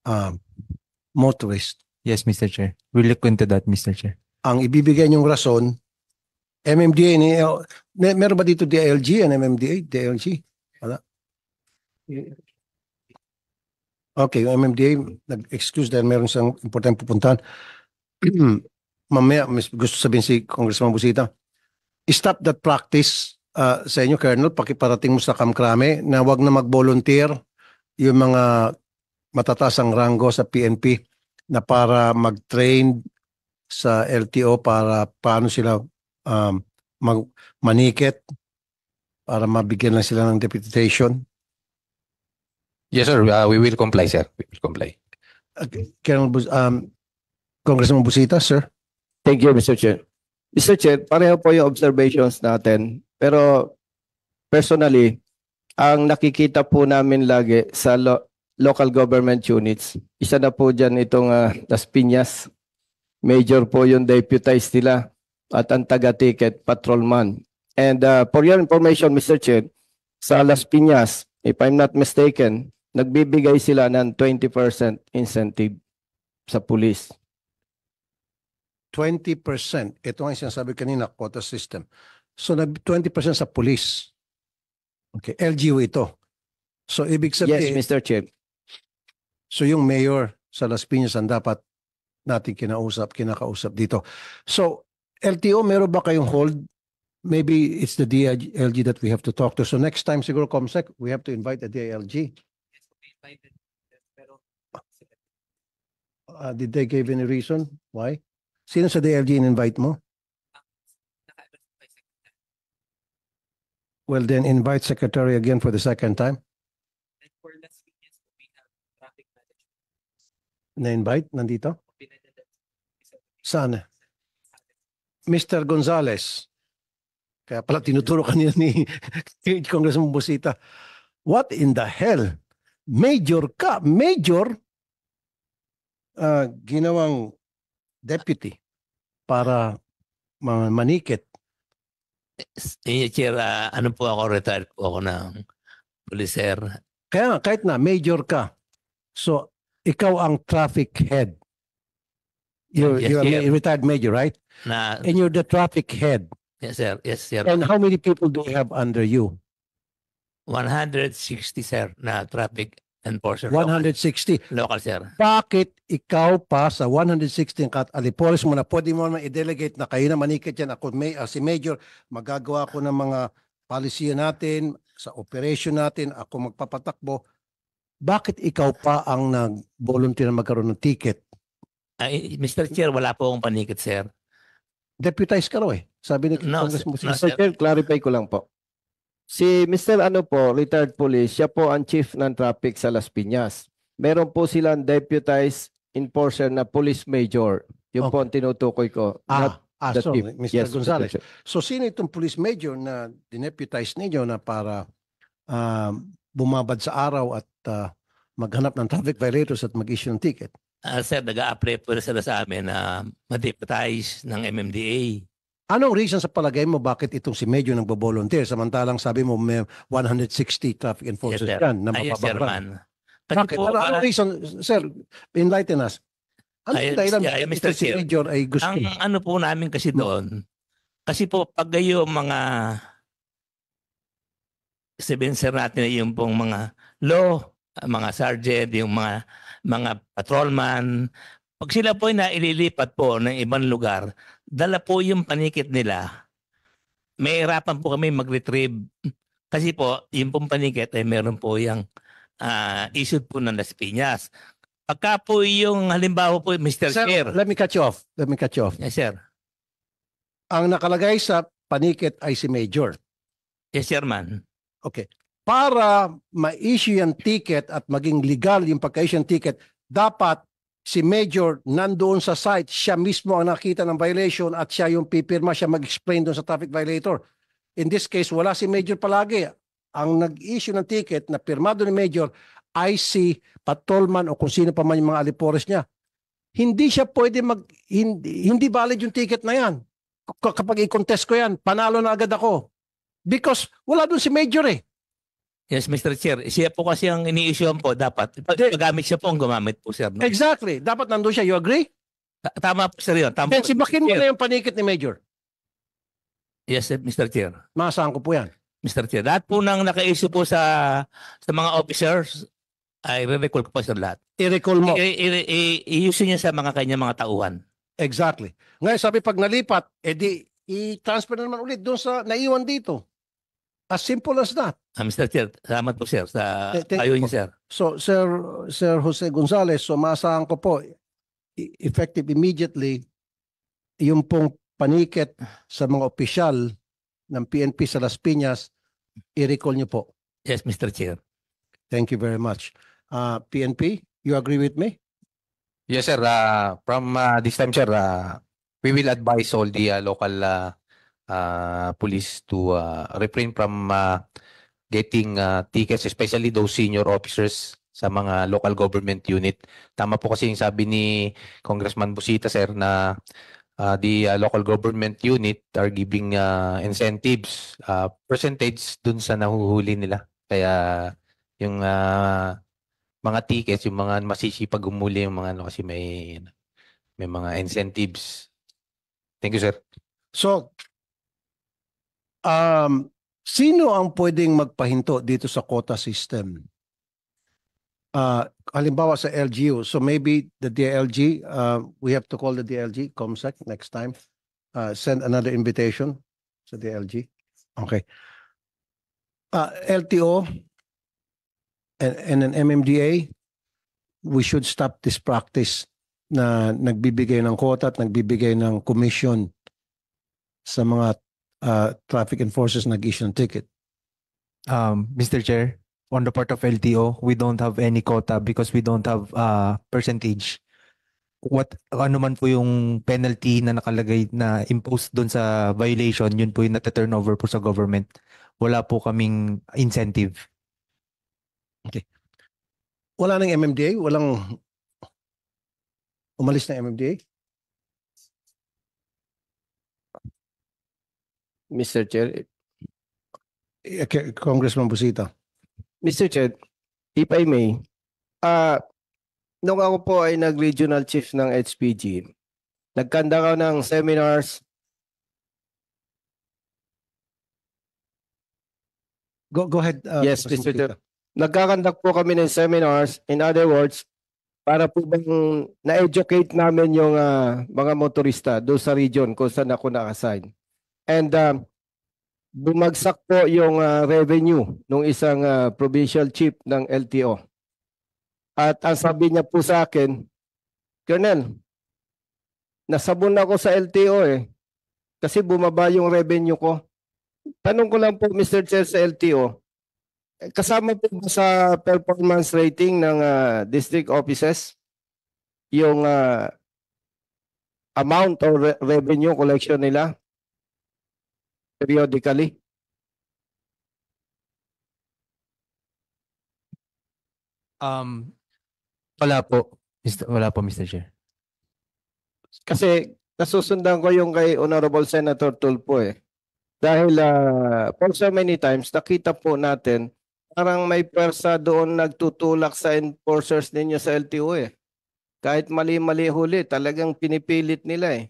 um, motorists. Yes, Mr. Chair. We'll look into that, Mr. Chair. Ang ibibigay niyong rason, MMDA, ni, mer meron ba dito DLG and MMDA? DLG? Wala. Okay, yung MMDA, nag-excuse dahil meron siyang importante pupuntahan. Mamaya, gusto sabihin si Congressman Busita, stop that practice uh, sa inyo, Colonel, pakiparating mo sa kamkrame na wag na mag-volunteer yung mga matataas ang rango sa PNP na para mag-train sa LTO para paano sila um, mag maniket para mabigyan lang sila ng deputation? Yes, sir. Uh, we will comply, sir. We will comply. Uh, Colonel, um, Congressman Busita, sir. Thank you, Mr. Chair. Mr. Chet, pareho po yung observations natin. Pero personally, ang nakikita po namin lagi sa lo- local government units, isa na po dyan itong uh, Las Piñas. Major po yung deputized nila at ang taga-ticket patrolman. And uh, for your information, Mr. Chet, sa Las Piñas, if I'm not mistaken, nagbibigay sila ng 20% incentive sa police. 20%. Ito ang sinasabi kanina, quota system. So, 20% sa police. Okay, LGU ito. So, ibig sabihin... Yes, Mr. Chair. So, yung mayor sa Las Piñas ang dapat natin kinausap, kinakausap dito. So, LTO, meron ba kayong hold? Maybe it's the DILG that we have to talk to. So, next time siguro, Comsec, we have to invite the DILG. Uh, did they give any reason why? Sino sa DFG in-invite mo? Well, then invite secretary again for the second time. And for last weekend, we have traffic management. Na-invite? Nandito? Saan? Mr. Gonzales. Kaya pala tinuturo kanina ni Congressman Busita. What in the hell? Major ka, major uh, ginawang deputy para manikit? Senior Chair, ah, ano po ako, retired po ako ng policer. Kaya kahit na major ka. So, ikaw ang traffic head. You're, Yes, you're a ma- retired major, right? Na, And you're the traffic head. yes sir, yes sir. And how many people do you have under you? 160 sir na traffic Enforcer. 160. Local, sir. Bakit ikaw pa sa 116 kat Alipolis mo na pwede mo naman i-delegate na kayo na manikit yan ako may, uh, si Major magagawa ko ng mga policy natin sa operation natin ako magpapatakbo bakit ikaw pa ang nag-volunteer na magkaroon ng ticket? Ay, Mr. Chair, wala po akong panikit, sir. Deputize ka raw eh. Sabi ni no, Congressman. No, Chair, clarify ko lang po. Si Mr. ano po, retired police, siya po ang chief ng traffic sa Las Piñas. Meron po silang deputized enforcer na police major. Yung okay. po ang tinutukoy ko. Ah, Not ah so, chief. Mr. Yes, Gonzales. So, sino itong police major na dineputize ninyo na para uh, bumabad sa araw at uh, maghanap ng traffic violators at mag-issue ng ticket? Uh, sir, nag-a-apply po sila sa amin na uh, madeputize ng MMDA Anong reason sa palagay mo bakit itong si Medyo nagbo-volunteer samantalang sabi mo may 160 traffic enforcers yes, yan na mapapabara? Bakit? Po, ano, uh, reason? Sir, enlighten us. Ano ay, dahilan yeah, Mr. si Medyo ay gusto? Ang ano po namin kasi hmm. doon, kasi po pag yung mga sabihin sir natin yung pong mga law, mga sergeant, yung mga mga patrolman, pag sila po ay ililipat po ng ibang lugar, dala po yung panikit nila. May irapan po kami mag-retrieve. Kasi po, yung pong panikit ay meron po yung uh, issued po ng Las Piñas. Pagka po yung halimbawa po, Mr. Sir, Chair. let me cut you off. Let me cut you off. Yes, sir. Ang nakalagay sa panikit ay si Major. Yes, sir, man. Okay. Para ma-issue yung ticket at maging legal yung pagka-issue ng ticket, dapat si Major nandoon sa site, siya mismo ang nakita ng violation at siya yung pipirma, siya mag-explain doon sa traffic violator. In this case, wala si Major palagi. Ang nag-issue ng ticket na pirmado ni Major ay si patrolman o kung sino pa man yung mga alipores niya. Hindi siya pwede mag... Hindi, hindi valid yung ticket na yan. Kapag i-contest ko yan, panalo na agad ako. Because wala doon si Major eh. Yes, Mr. Chair. Siya po kasi ang ini-issuean po dapat. Magamit siya po ang gumamit po, sir. No? Exactly. Dapat nandun siya. You agree? Tama po, sir. Yun. Tama Then po, sibakin mo na yung panikit ni Major. Yes, Mr. Chair. Masahan ko po yan. Mr. Chair. Lahat po nang naka-issue po sa sa mga officers, ay re-recall ko po sir lahat. I-recall mo. I- i- I-issue niya sa mga kanya mga tauhan. Exactly. Ngayon sabi pag nalipat, edi eh i-transfer na naman ulit doon sa naiwan dito. As simple as that. Uh, ah, Mr. Chair, salamat po sir sa Th- thank sir. So, Sir, Sir Jose Gonzales, so maasahan ko po, effective immediately, yung pong paniket sa mga opisyal ng PNP sa Las Piñas, i-recall niyo po. Yes, Mr. Chair. Thank you very much. Uh, ah, PNP, you agree with me? Yes, sir. Uh, from uh, this time, sir, uh, we will advise all the uh, local uh, uh, police to uh, refrain from uh, getting uh, tickets, especially those senior officers sa mga local government unit. Tama po kasi yung sabi ni Congressman Busita, sir, na uh, the uh, local government unit are giving uh, incentives, uh, percentage dun sa nahuhuli nila. Kaya yung uh, mga tickets, yung mga masisipag umuli, yung mga ano kasi may, may mga incentives. Thank you, sir. So, Um, sino ang pwedeng magpahinto dito sa quota system? Uh, halimbawa sa LGU, so maybe the DLG, uh, we have to call the DLG, COMSEC next time. Uh, send another invitation sa DLG. Okay. Uh, LTO and, and an MMDA, we should stop this practice na nagbibigay ng quota at nagbibigay ng commission sa mga uh, traffic enforcers nag-issue ng ticket? Um, Mr. Chair, on the part of LTO, we don't have any quota because we don't have uh, percentage. What ano man po yung penalty na nakalagay na imposed doon sa violation, yun po yung nata-turnover po sa government. Wala po kaming incentive. Okay. Wala nang MMDA? Walang umalis na MMDA? Mr. Chair, eh, eh, Congressman Busita. Mr. Chair, if I may, ah nung ako po ay nag-regional chief ng HPG, nagkanda ko ng seminars. Go, go ahead. uh, Yes, Mr. Busita. Nagkakandak po kami ng seminars, in other words, para po bang na-educate namin yung ah, mga motorista doon sa region kung saan ako na-assign. And um, bumagsak po yung uh, revenue ng isang uh, provincial chief ng LTO. At ang sabi niya po sa akin, Colonel, nasabon ako sa LTO eh. Kasi bumaba yung revenue ko. Tanong ko lang po Mr. Chair sa LTO, eh, kasama po ba sa performance rating ng uh, district offices yung uh, amount or re- revenue collection nila? periodically? Um, wala po. Mr. Wala po, Mr. Chair. Kasi nasusundan ko yung kay Honorable Senator Tulpo eh. Dahil uh, for so many times, nakita po natin parang may persa doon nagtutulak sa enforcers ninyo sa LTO eh. Kahit mali-mali huli, talagang pinipilit nila eh.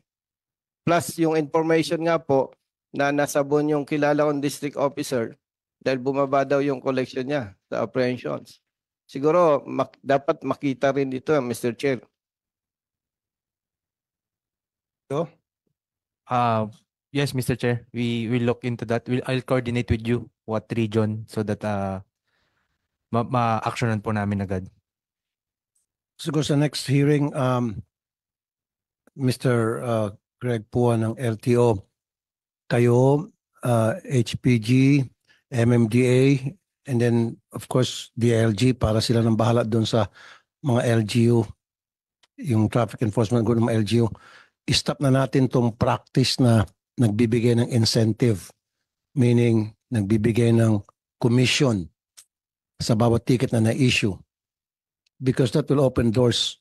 Plus yung information nga po, na nasabon yung kilala kong district officer dahil bumaba daw yung collection niya sa apprehensions. Siguro mak- dapat makita rin dito, Mr. Chair. So, uh, yes, Mr. Chair, we will look into that. We'll, I'll coordinate with you what region so that uh, ma-actionan ma po namin agad. Siguro sa next hearing, um, Mr. Uh, Greg Pua ng LTO, kayo, uh, HPG, MMDA, and then of course DLG para sila nang bahala doon sa mga LGU, yung traffic enforcement group ng mga LGU. I-stop na natin tong practice na nagbibigay ng incentive, meaning nagbibigay ng commission sa bawat ticket na na-issue because that will open doors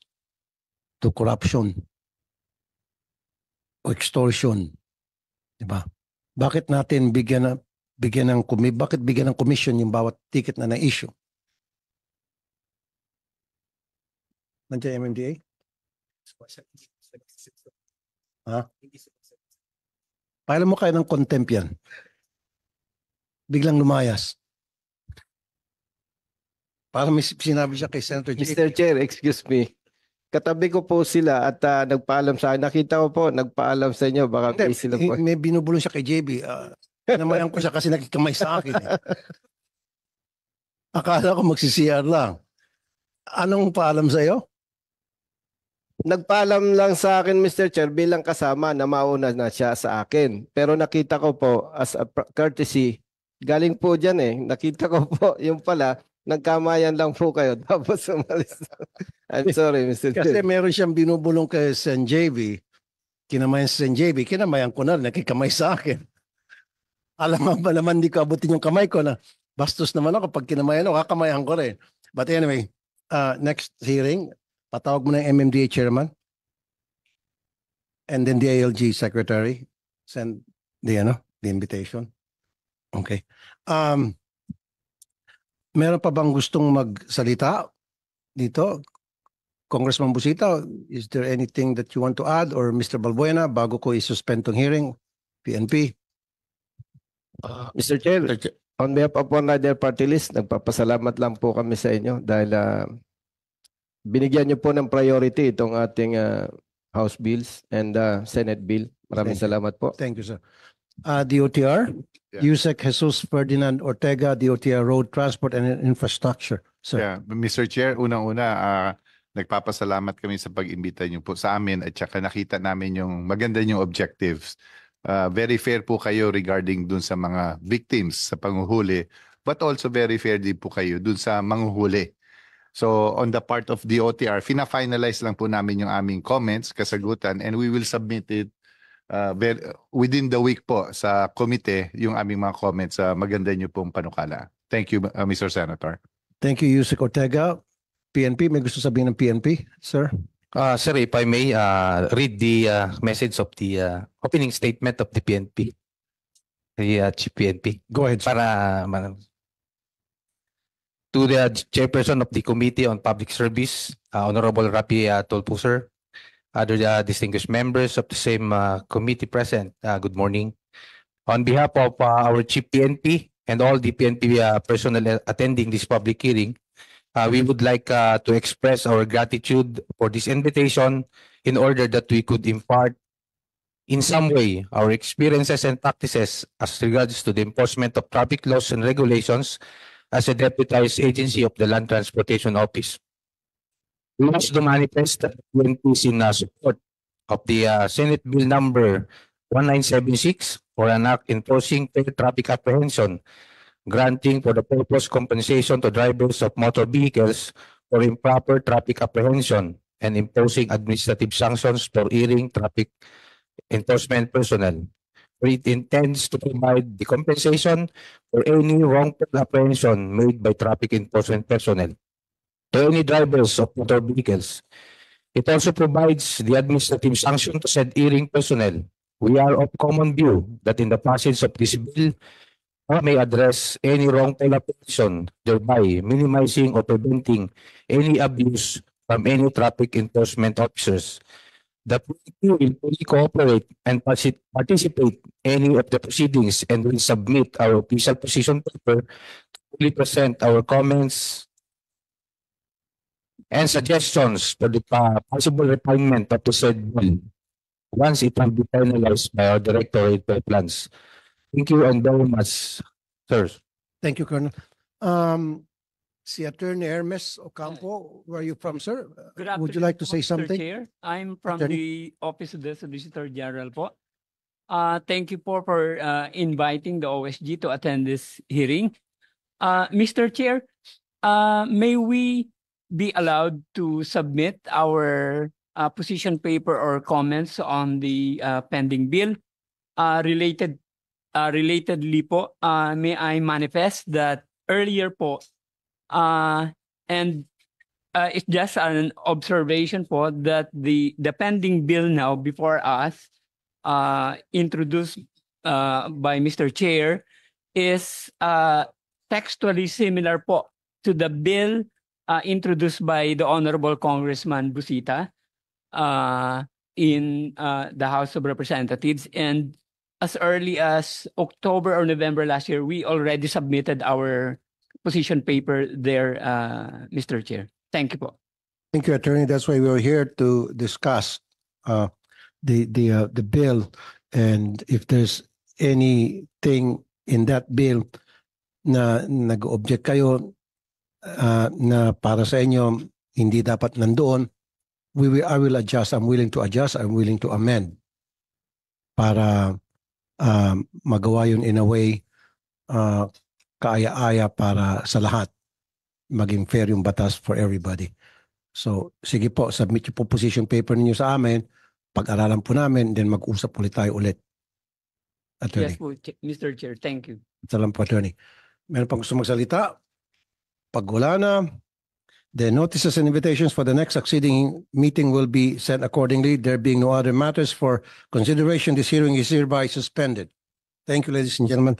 to corruption o extortion. Diba? Bakit natin bigyan na, bigyan ng kumi bakit bigyan ng commission yung bawat ticket na na-issue? Nandiyan MMDA? Ha? Pailan mo kayo ng contempt yan. Biglang lumayas. Para may sinabi siya kay Senator J. Mr. Chair, excuse me katabi ko po sila at uh, nagpaalam sa akin. Nakita ko po, nagpaalam sa inyo. Baka Hindi, kayo sila po. May binubulong siya kay JB. Uh, ah, namayan ko siya kasi nakikamay sa akin. Eh. Akala ko magsi-CR lang. Anong paalam sa iyo? Nagpaalam lang sa akin Mr. Chair bilang kasama na mauna na siya sa akin. Pero nakita ko po as a courtesy, galing po dyan eh. Nakita ko po yung pala nagkamayan lang po kayo tapos umalis. I'm sorry, Mr. Kasi Chair. meron siyang binubulong kay San JV. Kinamayan si San JV. Kinamayan ko na, nakikamay sa akin. Alam mo ba naman, hindi ko abutin yung kamay ko na bastos naman ako. Pag kinamayan ako, kakamayan ko rin. But anyway, uh, next hearing, patawag mo na yung MMDA chairman and then the ALG secretary send the, ano, the invitation. Okay. Um, Meron pa bang gustong magsalita dito? Congressman Busita, is there anything that you want to add? Or Mr. Balbuena, bago ko i-suspend tong hearing, PNP? Uh, Mr. Chair, on behalf of One Rider Party List, nagpapasalamat lang po kami sa inyo dahil uh, binigyan niyo po ng priority itong ating uh, House bills and uh, Senate bill. Maraming Thank salamat po. Thank you, sir uh, DOTR, Yeah. Yusek Jesus Ferdinand Ortega, DOTR Road Transport and Infrastructure. Sir. Yeah, Mr. Chair, unang-una, ah, nagpapasalamat kami sa pag-imbita niyo po sa amin at saka nakita namin yung maganda niyong objectives. Uh, very fair po kayo regarding dun sa mga victims sa panguhuli but also very fair din po kayo dun sa manghuhuli. So on the part of DOTR, fina-finalize lang po namin yung aming comments, kasagutan and we will submit it uh, ah, very, within the week po sa komite yung aming mga comments. Uh, maganda niyo pong panukala. Thank you, uh, ah, Mr. Senator. Thank you, Yusek Ortega. PNP, may gusto sabihin ng PNP, sir? Uh, sir, if I may uh, read the uh, message of the uh, opening statement of the PNP, the uh, Chief PNP. Go ahead. Sir. Para uh, to the chairperson of the Committee on Public Service, uh, Honorable Rapi uh, Tolpuser, other uh, distinguished members of the same uh, committee present, uh, good morning. On behalf of uh, our chief PNP and all the PNP uh, personnel attending this public hearing, uh, we mm-hmm. would like uh, to express our gratitude for this invitation in order that we could impart in some way our experiences and practices as regards to the enforcement of traffic laws and regulations as a deputized agency of the Land Transportation Office launched the manifest PNP's in uh, support of the uh, Senate Bill number 1976 for an act enforcing fair traffic apprehension, granting for the purpose compensation to drivers of motor vehicles for improper traffic apprehension and imposing administrative sanctions for erring traffic enforcement personnel. It intends to provide the compensation for any wrongful apprehension made by traffic enforcement personnel. to any drivers of motor vehicles. It also provides the administrative sanction to said hearing personnel. We are of common view that in the passage of this bill may address any wrongful application, thereby minimizing or preventing any abuse from any traffic enforcement officers. The PQ will fully cooperate and participate any of the proceedings and will submit our official position paper to fully present our comments, and suggestions for the uh, possible refinement of the said bill once it will be finalized by our directorate by plans. Thank you and very much, sir. Thank you, Colonel. Um, see, Attorney Hermes Ocampo, where are you from, sir? Good afternoon, Would you like to say something? Chair. I'm from Attorney? the Office of the Solicitor General po. Uh, thank you po for uh, inviting the OSG to attend this hearing. Uh, Mr. Chair, uh, may we be allowed to submit our uh, position paper or comments on the uh, pending bill. Uh, related, uh, uh, may I manifest that earlier po, uh, and uh, it's just an observation po that the, the pending bill now before us, uh, introduced uh, by Mr. Chair, is uh, textually similar po to the bill uh, introduced by the Honorable Congressman Busita uh, in uh, the House of Representatives. And as early as October or November last year, we already submitted our position paper there, uh, Mr. Chair. Thank you, po. Thank you, Attorney. That's why we are here to discuss uh, the the uh, the bill and if there's anything in that bill na nag-object kayo uh, na para sa inyo hindi dapat nandoon, we will, I will adjust. I'm willing to adjust. I'm willing to amend para uh, magawa yun in a way uh, kaaya-aya para sa lahat. Maging fair yung batas for everybody. So, sige po, submit yung po position paper ninyo sa amin. Pag-aralan po namin, then mag-usap ulit tayo ulit. Attorney. Yes po, Mr. Chair. Thank you. Salamat po, Attorney. Meron pang gusto magsalita? Pag wala na, the notices and invitations for the next succeeding meeting will be sent accordingly. There being no other matters for consideration, this hearing is hereby suspended. Thank you, ladies and gentlemen.